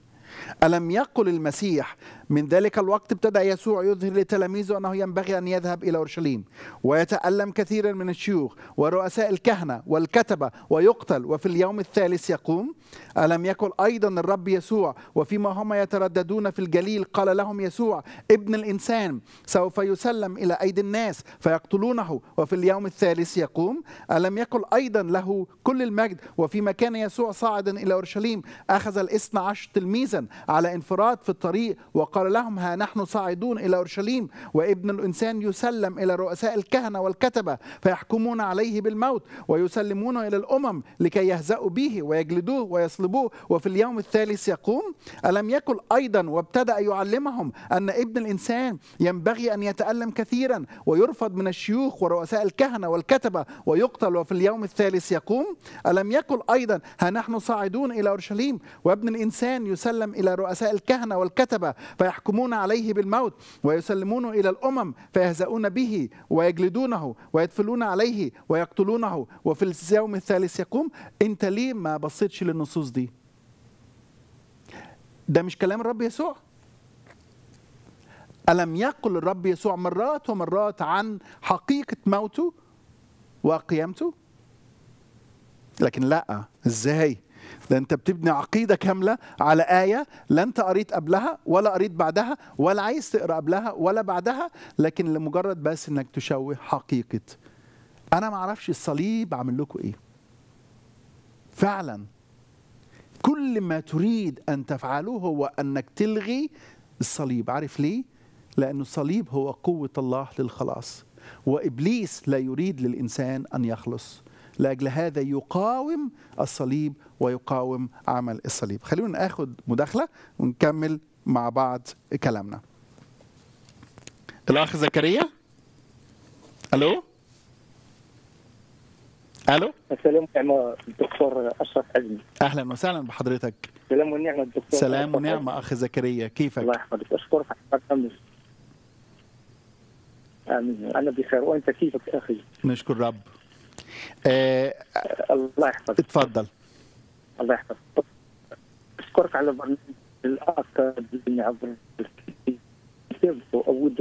ألم يقل المسيح من ذلك الوقت ابتدأ يسوع يظهر لتلاميذه أنه ينبغي أن يذهب إلى أورشليم ويتألم كثيرا من الشيوخ ورؤساء الكهنة والكتبة ويقتل وفي اليوم الثالث يقوم ألم يقل أيضا الرب يسوع وفيما هم يترددون في الجليل قال لهم يسوع ابن الإنسان سوف يسلم إلى أيدي الناس فيقتلونه وفي اليوم الثالث يقوم ألم يقل أيضا له كل المجد وفيما كان يسوع صاعدا إلى أورشليم أخذ الاثنى عشر تلميذا على انفراد في الطريق وقال لهم ها نحن صاعدون إلى أورشليم وابن الإنسان يسلم إلى رؤساء الكهنة والكتبة فيحكمون عليه بالموت ويسلمونه إلى الأمم لكي يهزأوا به ويجلدوه ويصلبوه وفي اليوم الثالث يقوم ألم يكن أيضا وابتدأ يعلمهم أن ابن الإنسان ينبغي أن يتألم كثيرا ويرفض من الشيوخ ورؤساء الكهنة والكتبة ويقتل وفي اليوم الثالث يقوم ألم يكن أيضا ها نحن صاعدون إلى أورشليم وابن الإنسان يسلم العالم إلى رؤساء الكهنة والكتبة فيحكمون عليه بالموت ويسلمونه إلى الأمم فيهزؤون به ويجلدونه ويدفلون عليه ويقتلونه وفي اليوم الثالث يقوم أنت ليه ما بصيتش للنصوص دي ده مش كلام الرب يسوع ألم يقل الرب يسوع مرات ومرات عن حقيقة موته وقيامته لكن لا ازاي ده انت بتبني عقيده كامله على ايه لا انت قريت قبلها ولا قريت بعدها ولا عايز تقرا قبلها ولا بعدها لكن لمجرد بس انك تشوه حقيقه انا ما اعرفش الصليب عامل لكم ايه فعلا كل ما تريد ان تفعله هو انك تلغي الصليب عارف ليه لأن الصليب هو قوة الله للخلاص وإبليس لا يريد للإنسان أن يخلص لأجل هذا يقاوم الصليب ويقاوم عمل الصليب خلينا ناخد مداخله ونكمل مع بعض كلامنا الاخ زكريا الو الو السلام ونعمة الدكتور اشرف عزمي اهلا وسهلا بحضرتك سلام ونعمة الدكتور سلام ونعمة اخ زكريا كيفك؟ الله يحفظك اشكرك حضرتك امين انا بخير وانت كيفك اخي؟ نشكر رب آه الله يحفظك اتفضل الله يحفظك اشكرك على برنامج الاخر اللي عبر واود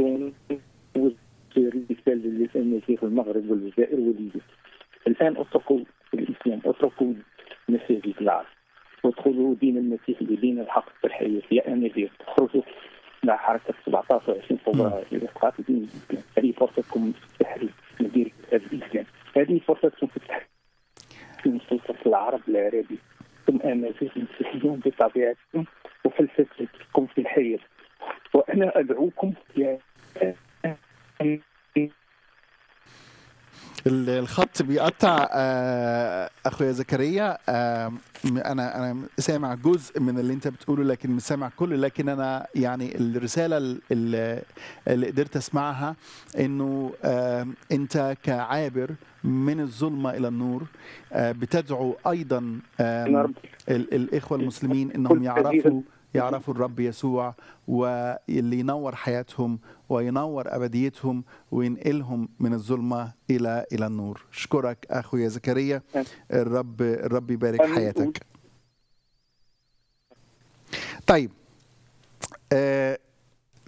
الرساله اللي في المغرب والجزائر وليبيا الان اتركوا الاسلام اتركوا مساجد العرب وادخلوا دين المسيح بدين الحق في الحياه يا امير اخرجوا مع حركه 17 و 20 فبراير لاسقاط دين الاسلام هذه فرصتكم في التحرير ندير الاسلام هذه فرصتكم في التحرير في مسلسل العرب العربي طمأنتكم تحيون بطبيعتكم وفلسفتكم في الحياة وأنا أدعوكم الخط بيقطع آه، اخويا زكريا انا انا سامع جزء من اللي انت بتقوله لكن مش سامع كله لكن انا يعني الرساله اللي قدرت اسمعها انه انت كعابر من الظلمة إلى النور آه، بتدعو أيضا نعم. الإخوة المسلمين أنهم يعرفوا يعرفوا الرب يسوع واللي ينور حياتهم وينور ابديتهم وينقلهم من الظلمه الى الى النور اشكرك اخويا زكريا الرب الرب يبارك حياتك طيب آه،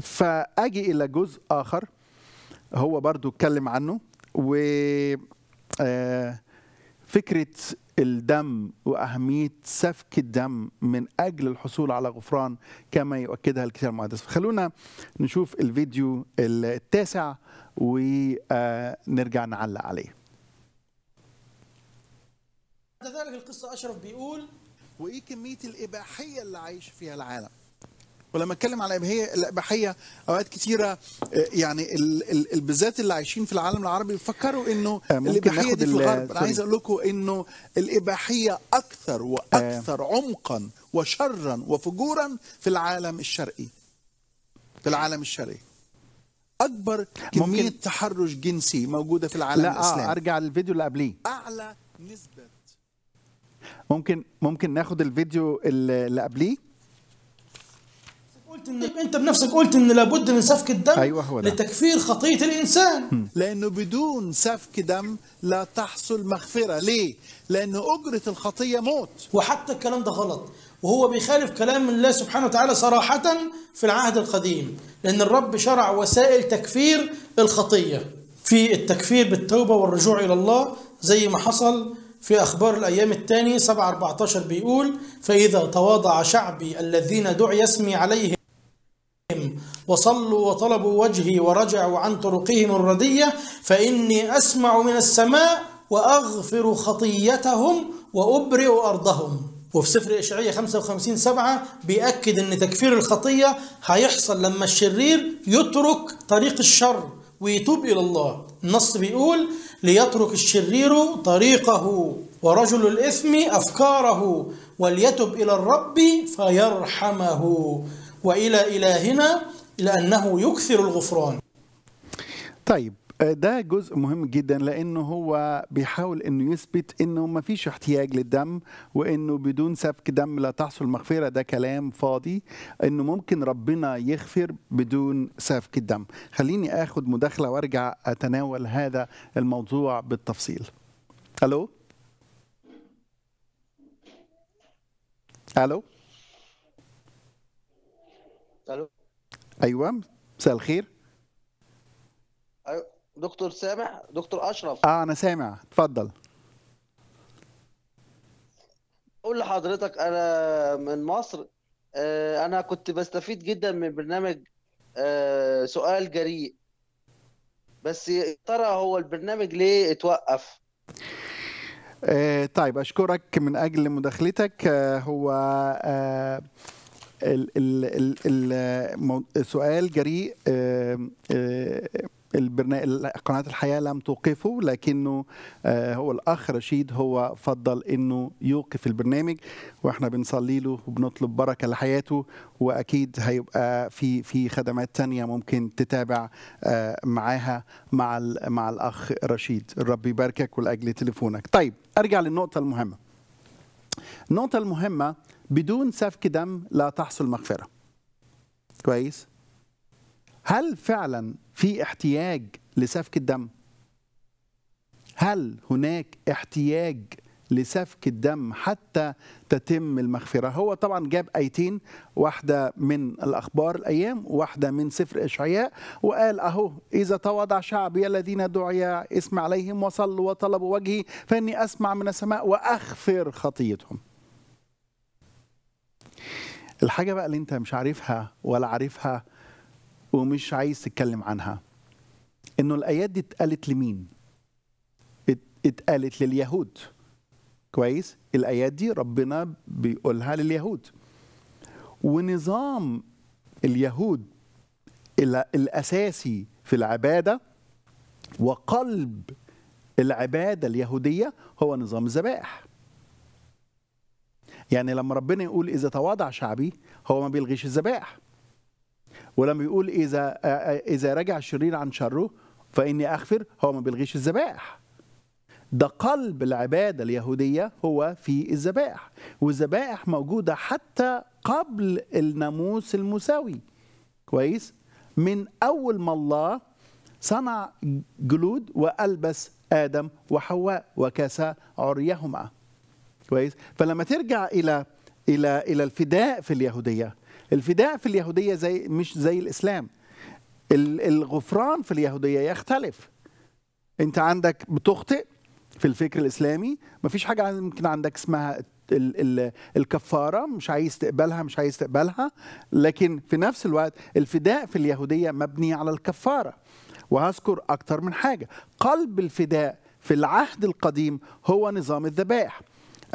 فاجي الى جزء اخر هو برضو اتكلم عنه و آه، فكره الدم واهميه سفك الدم من اجل الحصول على غفران كما يؤكدها الكتاب المقدس فخلونا نشوف الفيديو التاسع ونرجع نعلق عليه بعد ذلك القصه اشرف بيقول وايه كميه الاباحيه اللي عايش فيها العالم ولما اتكلم على الاباحيه الاباحيه اوقات كثيره آه، يعني بالذات اللي عايشين في العالم العربي بيفكروا انه آه، الاباحيه دي في الغرب انا عايز اقول لكم انه الاباحيه اكثر واكثر آه. عمقا وشرا وفجورا في العالم الشرقي في العالم الشرقي اكبر كميه ممكن... تحرش جنسي موجوده في العالم لا آه، الاسلامي لا ارجع للفيديو اللي قبليه اعلى نسبه ممكن ممكن ناخد الفيديو اللي قبليه قلت ان انت بنفسك قلت ان لابد من سفك الدم أيوة هو ده. لتكفير خطيه الانسان لانه بدون سفك دم لا تحصل مغفره ليه لانه اجره الخطيه موت وحتى الكلام ده غلط وهو بيخالف كلام الله سبحانه وتعالى صراحه في العهد القديم لان الرب شرع وسائل تكفير الخطيه في التكفير بالتوبه والرجوع الى الله زي ما حصل في أخبار الأيام الثاني 7 14 بيقول فإذا تواضع شعبي الذين دعي اسمي عليهم وصلوا وطلبوا وجهي ورجعوا عن طرقهم الردية فإني أسمع من السماء وأغفر خطيتهم وأبرئ أرضهم وفي سفر إشعية 55 7 بيأكد أن تكفير الخطية هيحصل لما الشرير يترك طريق الشر ويتوب إلى الله النص بيقول ليترك الشرير طريقه ورجل الإثم أفكاره وليتب إلى الرب فيرحمه وإلى إلهنا إلى أنه يكثر الغفران طيب آه، ده جزء مهم جدا لانه هو بيحاول انه يثبت انه ما فيش احتياج للدم وانه بدون سفك دم لا تحصل مغفره ده كلام فاضي انه ممكن ربنا يغفر بدون سفك الدم خليني اخد مداخله وارجع اتناول هذا الموضوع بالتفصيل الو الو الو ايوه مساء الخير ايوه دكتور سامع دكتور اشرف اه انا سامع اتفضل اقول لحضرتك انا من مصر آه، انا كنت بستفيد جدا من برنامج آه، سؤال جريء بس ترى هو البرنامج ليه اتوقف آه، طيب اشكرك من اجل مداخلتك هو سؤال جريء قناة الحياة لم توقفه لكنه هو الأخ رشيد هو فضل أنه يوقف البرنامج وإحنا بنصلي له وبنطلب بركة لحياته وأكيد هيبقى في في خدمات تانية ممكن تتابع معاها مع مع الأخ رشيد الرب يباركك ولأجل تليفونك طيب أرجع للنقطة المهمة النقطة المهمة بدون سفك دم لا تحصل مغفرة كويس هل فعلا في احتياج لسفك الدم هل هناك احتياج لسفك الدم حتى تتم المغفرة هو طبعا جاب آيتين واحدة من الأخبار الأيام واحدة من سفر إشعياء وقال أهو إذا تواضع شعبي الذين دعي اسم عليهم وصلوا وطلبوا وجهي فإني أسمع من السماء وأغفر خطيتهم الحاجة بقى اللي أنت مش عارفها ولا عارفها ومش عايز تتكلم عنها إنه الآيات دي اتقالت لمين؟ اتقالت لليهود كويس الايات دي ربنا بيقولها لليهود ونظام اليهود الاساسي في العباده وقلب العباده اليهوديه هو نظام الذبائح يعني لما ربنا يقول اذا تواضع شعبي هو ما بيلغيش الذبائح ولما يقول اذا اذا رجع الشرير عن شره فاني اغفر هو ما بيلغيش الذبائح ده قلب العبادة اليهودية هو في الذبائح والذبائح موجودة حتى قبل الناموس المساوي كويس من أول ما الله صنع جلود وألبس آدم وحواء وكسى عريهما كويس فلما ترجع إلى إلى إلى الفداء في اليهودية الفداء في اليهودية زي مش زي الإسلام الغفران في اليهودية يختلف أنت عندك بتخطئ في الفكر الاسلامي مفيش حاجه ممكن عندك اسمها الكفاره مش عايز تقبلها مش عايز تقبلها لكن في نفس الوقت الفداء في اليهوديه مبني على الكفاره وهذكر اكتر من حاجه قلب الفداء في العهد القديم هو نظام الذبائح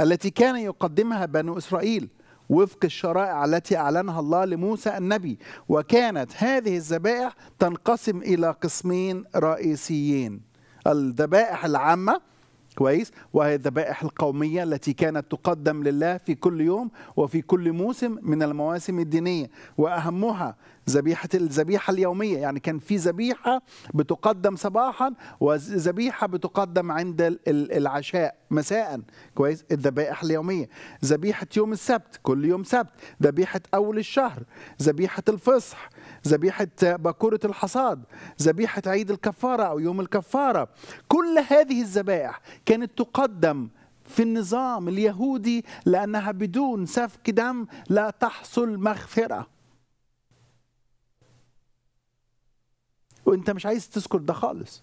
التي كان يقدمها بنو اسرائيل وفق الشرائع التي اعلنها الله لموسى النبي وكانت هذه الذبائح تنقسم الى قسمين رئيسيين الذبائح العامه كويس وهي الذبائح القومية التي كانت تقدم لله في كل يوم وفي كل موسم من المواسم الدينية وأهمها ذبيحة الذبيحة اليومية يعني كان في ذبيحة بتقدم صباحا وذبيحة بتقدم عند العشاء مساء كويس الذبائح اليومية ذبيحة يوم السبت كل يوم سبت ذبيحة أول الشهر ذبيحة الفصح ذبيحة بكرة الحصاد ذبيحة عيد الكفارة أو يوم الكفارة كل هذه الذبائح كانت تقدم في النظام اليهودي لأنها بدون سفك دم لا تحصل مغفرة وانت مش عايز تذكر ده خالص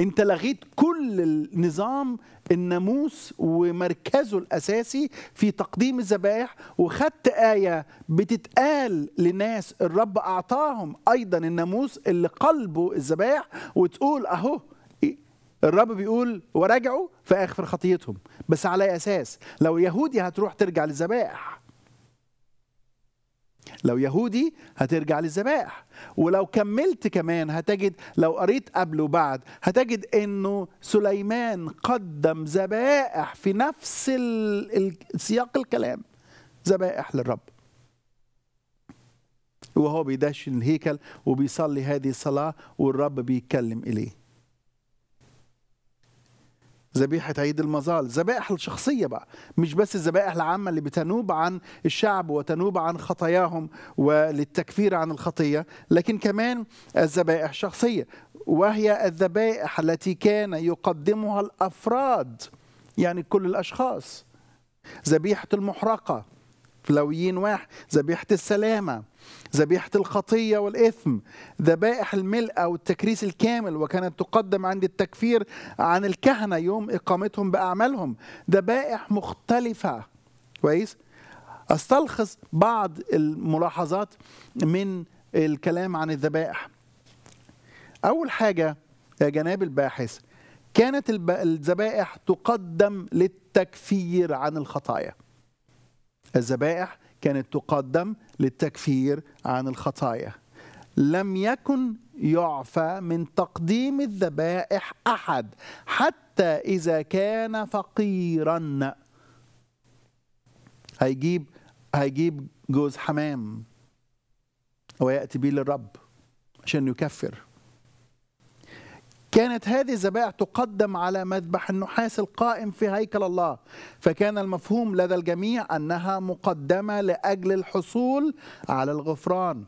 انت لغيت كل النظام الناموس ومركزه الاساسي في تقديم الذبائح وخدت ايه بتتقال لناس الرب اعطاهم ايضا الناموس اللي قلبه الذبائح وتقول اهو الرب بيقول وراجعوا فاغفر خطيتهم بس على اساس لو يهودي هتروح ترجع للذبائح لو يهودي هترجع للذبائح ولو كملت كمان هتجد لو قريت قبل وبعد هتجد انه سليمان قدم ذبائح في نفس سياق الكلام ذبائح للرب وهو بيدشن الهيكل وبيصلي هذه الصلاة والرب بيتكلم إليه ذبيحة عيد المظال ذبائح الشخصية بقى مش بس الذبائح العامة اللي بتنوب عن الشعب وتنوب عن خطاياهم وللتكفير عن الخطية لكن كمان الذبائح الشخصية وهي الذبائح التي كان يقدمها الأفراد يعني كل الأشخاص ذبيحة المحرقة فلويين واحد ذبيحة السلامة ذبيحة الخطية والإثم ذبائح الملء والتكريس الكامل وكانت تقدم عند التكفير عن الكهنة يوم إقامتهم بأعمالهم ذبائح مختلفة كويس أستلخص بعض الملاحظات من الكلام عن الذبائح أول حاجة يا جناب الباحث كانت الذبائح تقدم للتكفير عن الخطايا الذبائح كانت تقدم للتكفير عن الخطايا لم يكن يعفى من تقديم الذبائح احد حتى اذا كان فقيرا هيجيب هيجيب جوز حمام وياتي به للرب عشان يكفر كانت هذه الذبائح تقدم على مذبح النحاس القائم في هيكل الله فكان المفهوم لدى الجميع أنها مقدمة لأجل الحصول على الغفران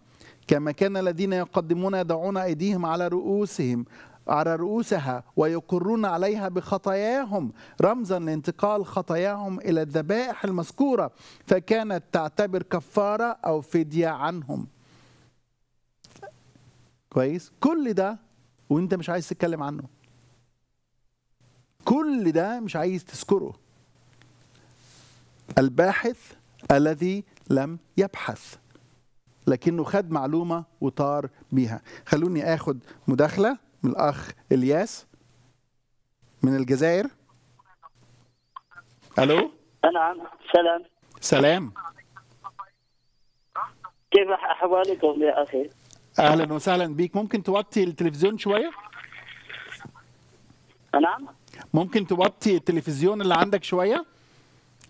كما كان الذين يقدمون يضعون أيديهم على رؤوسهم على رؤوسها ويقرون عليها بخطاياهم رمزا لانتقال خطاياهم الى الذبائح المذكوره فكانت تعتبر كفاره او فديه عنهم كويس كل ده وانت مش عايز تتكلم عنه كل ده مش عايز تذكره الباحث الذي لم يبحث لكنه خد معلومة وطار بيها خلوني أخد مداخلة من الأخ إلياس من الجزائر ألو نعم سلام سلام كيف أحوالكم يا أخي اهلا وسهلا بيك ممكن توطي التلفزيون شويه نعم ممكن توطي التلفزيون اللي عندك شويه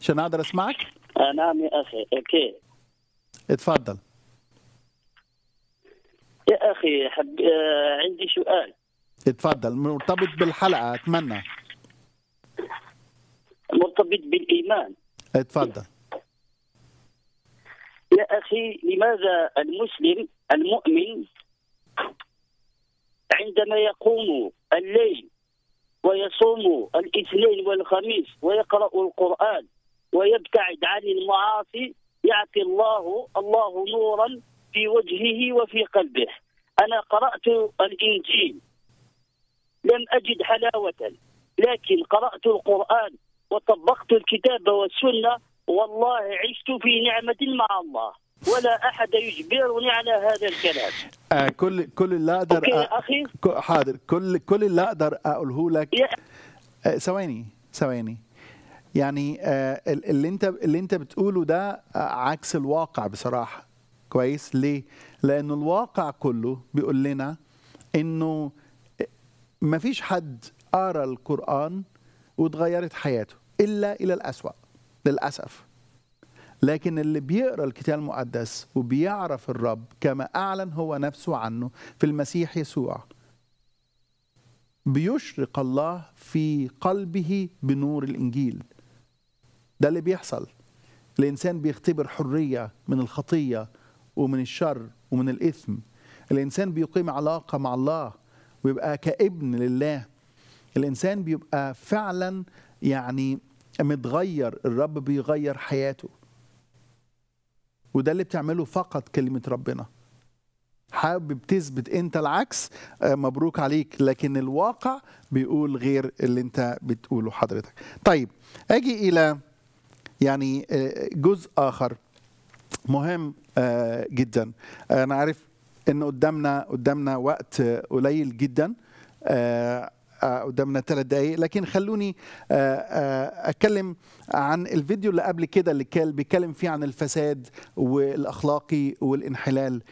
عشان اقدر اسمعك آه، نعم يا اخي اوكي اتفضل يا اخي حب... آه عندي سؤال اتفضل مرتبط بالحلقه اتمنى مرتبط بالايمان اتفضل يا أخي لماذا المسلم المؤمن عندما يقوم الليل ويصوم الاثنين والخميس ويقرأ القرآن ويبتعد عن المعاصي يعطي الله الله نورا في وجهه وفي قلبه أنا قرأت الإنجيل لم أجد حلاوة لكن قرأت القرآن وطبقت الكتاب والسنة والله عشت في نعمة مع الله ولا احد يجبرني على هذا الكلام آه كل كل اللي اقدر أ... اخي حاضر كل كل اللي اقدر اقوله لك آه، ثواني ثواني يعني آه، اللي انت اللي انت بتقوله ده آه، عكس الواقع بصراحه كويس ليه لان الواقع كله بيقول لنا انه مفيش حد قرا القران واتغيرت حياته الا الى الاسوا للأسف لكن اللي بيقرا الكتاب المقدس وبيعرف الرب كما اعلن هو نفسه عنه في المسيح يسوع بيشرق الله في قلبه بنور الانجيل ده اللي بيحصل الانسان بيختبر حريه من الخطيه ومن الشر ومن الاثم الانسان بيقيم علاقه مع الله ويبقى كابن لله الانسان بيبقى فعلا يعني متغير الرب بيغير حياته وده اللي بتعمله فقط كلمة ربنا حابب تثبت انت العكس آه، مبروك عليك لكن الواقع بيقول غير اللي انت بتقوله حضرتك طيب اجي الى يعني آه، جزء اخر مهم آه، جدا انا عارف ان قدامنا قدامنا وقت قليل جدا آه، قدامنا ثلاث دقائق لكن خلوني آه، آه، اتكلم عن الفيديو اللي قبل كده اللي كان بيتكلم فيه عن الفساد والاخلاقي والانحلال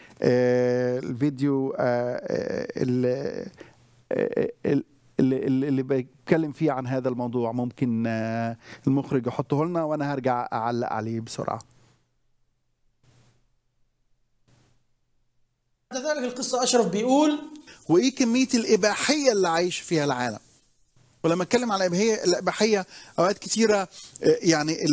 الفيديو اللي اللي بيتكلم فيه عن هذا الموضوع ممكن المخرج يحطه لنا وانا هرجع اعلق عليه بسرعه بعد ذلك القصة أشرف بيقول وايه كميه الاباحيه اللي عايش فيها العالم ولما اتكلم على الاباحيه اوقات كثيره آه، يعني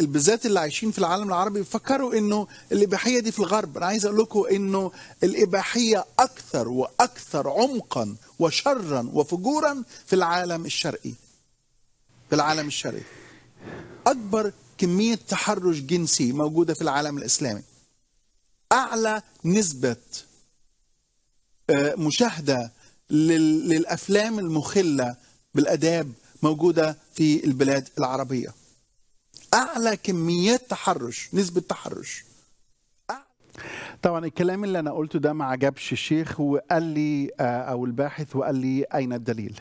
بالذات اللي عايشين في العالم العربي بيفكروا انه الاباحيه دي في الغرب انا عايز اقول لكم انه الاباحيه اكثر واكثر عمقا وشرا وفجورا في العالم الشرقي في العالم الشرقي اكبر كميه تحرش جنسي موجوده في العالم الاسلامي اعلى نسبه آه، مشاهده للافلام المخله بالاداب موجوده في البلاد العربيه. اعلى كميات تحرش، نسبه تحرش. طبعا الكلام اللي انا قلته ده ما عجبش الشيخ وقال لي آه، او الباحث وقال لي اين الدليل؟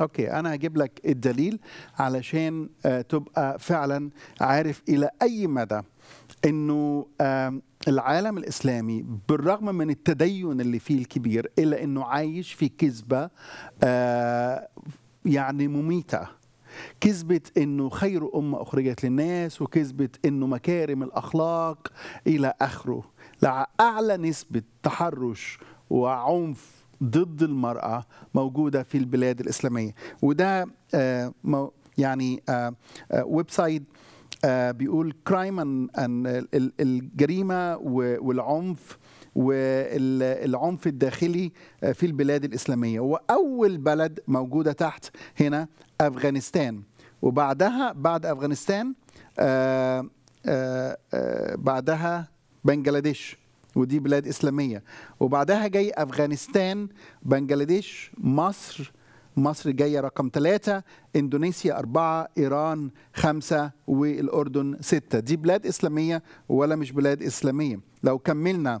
اوكي انا هجيب لك الدليل علشان آه، تبقى فعلا عارف الى اي مدى انه العالم الاسلامي بالرغم من التدين اللي فيه الكبير الا انه عايش في كذبه آه، يعني مميته كذبة انه خير امه اخرجت للناس وكذبة انه مكارم الاخلاق الى اخره اعلى نسبة تحرش وعنف ضد المرأة موجودة في البلاد الإسلامية وده آه، يعني آه، ويب سايت آه، بيقول كرايم ان الجريمه والعنف والعنف الداخلي آه، في البلاد الاسلاميه واول بلد موجوده تحت هنا افغانستان وبعدها بعد افغانستان آه، بعدها بنجلاديش ودي بلاد اسلاميه وبعدها جاي افغانستان بنجلاديش مصر مصر جاية رقم ثلاثة إندونيسيا أربعة إيران خمسة والأردن ستة دي بلاد إسلامية ولا مش بلاد إسلامية لو كملنا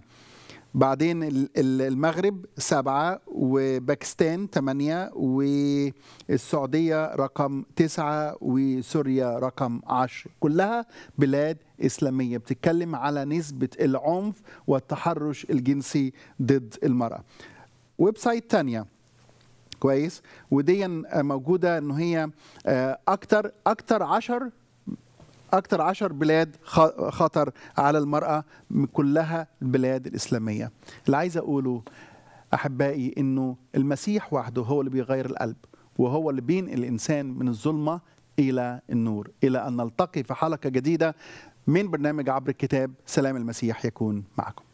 بعدين المغرب سبعة وباكستان ثمانية والسعودية رقم تسعة وسوريا رقم عشر كلها بلاد إسلامية بتتكلم على نسبة العنف والتحرش الجنسي ضد المرأة ويب سايت تانية كويس ودي آه، موجوده ان هي آه، اكتر اكتر 10 اكتر 10 بلاد خطر على المراه كلها البلاد الاسلاميه اللي عايز اقوله احبائي انه المسيح وحده هو اللي بيغير القلب وهو اللي بينقل الانسان من الظلمه الى النور الى ان نلتقي في حلقه جديده من برنامج عبر الكتاب سلام المسيح يكون معكم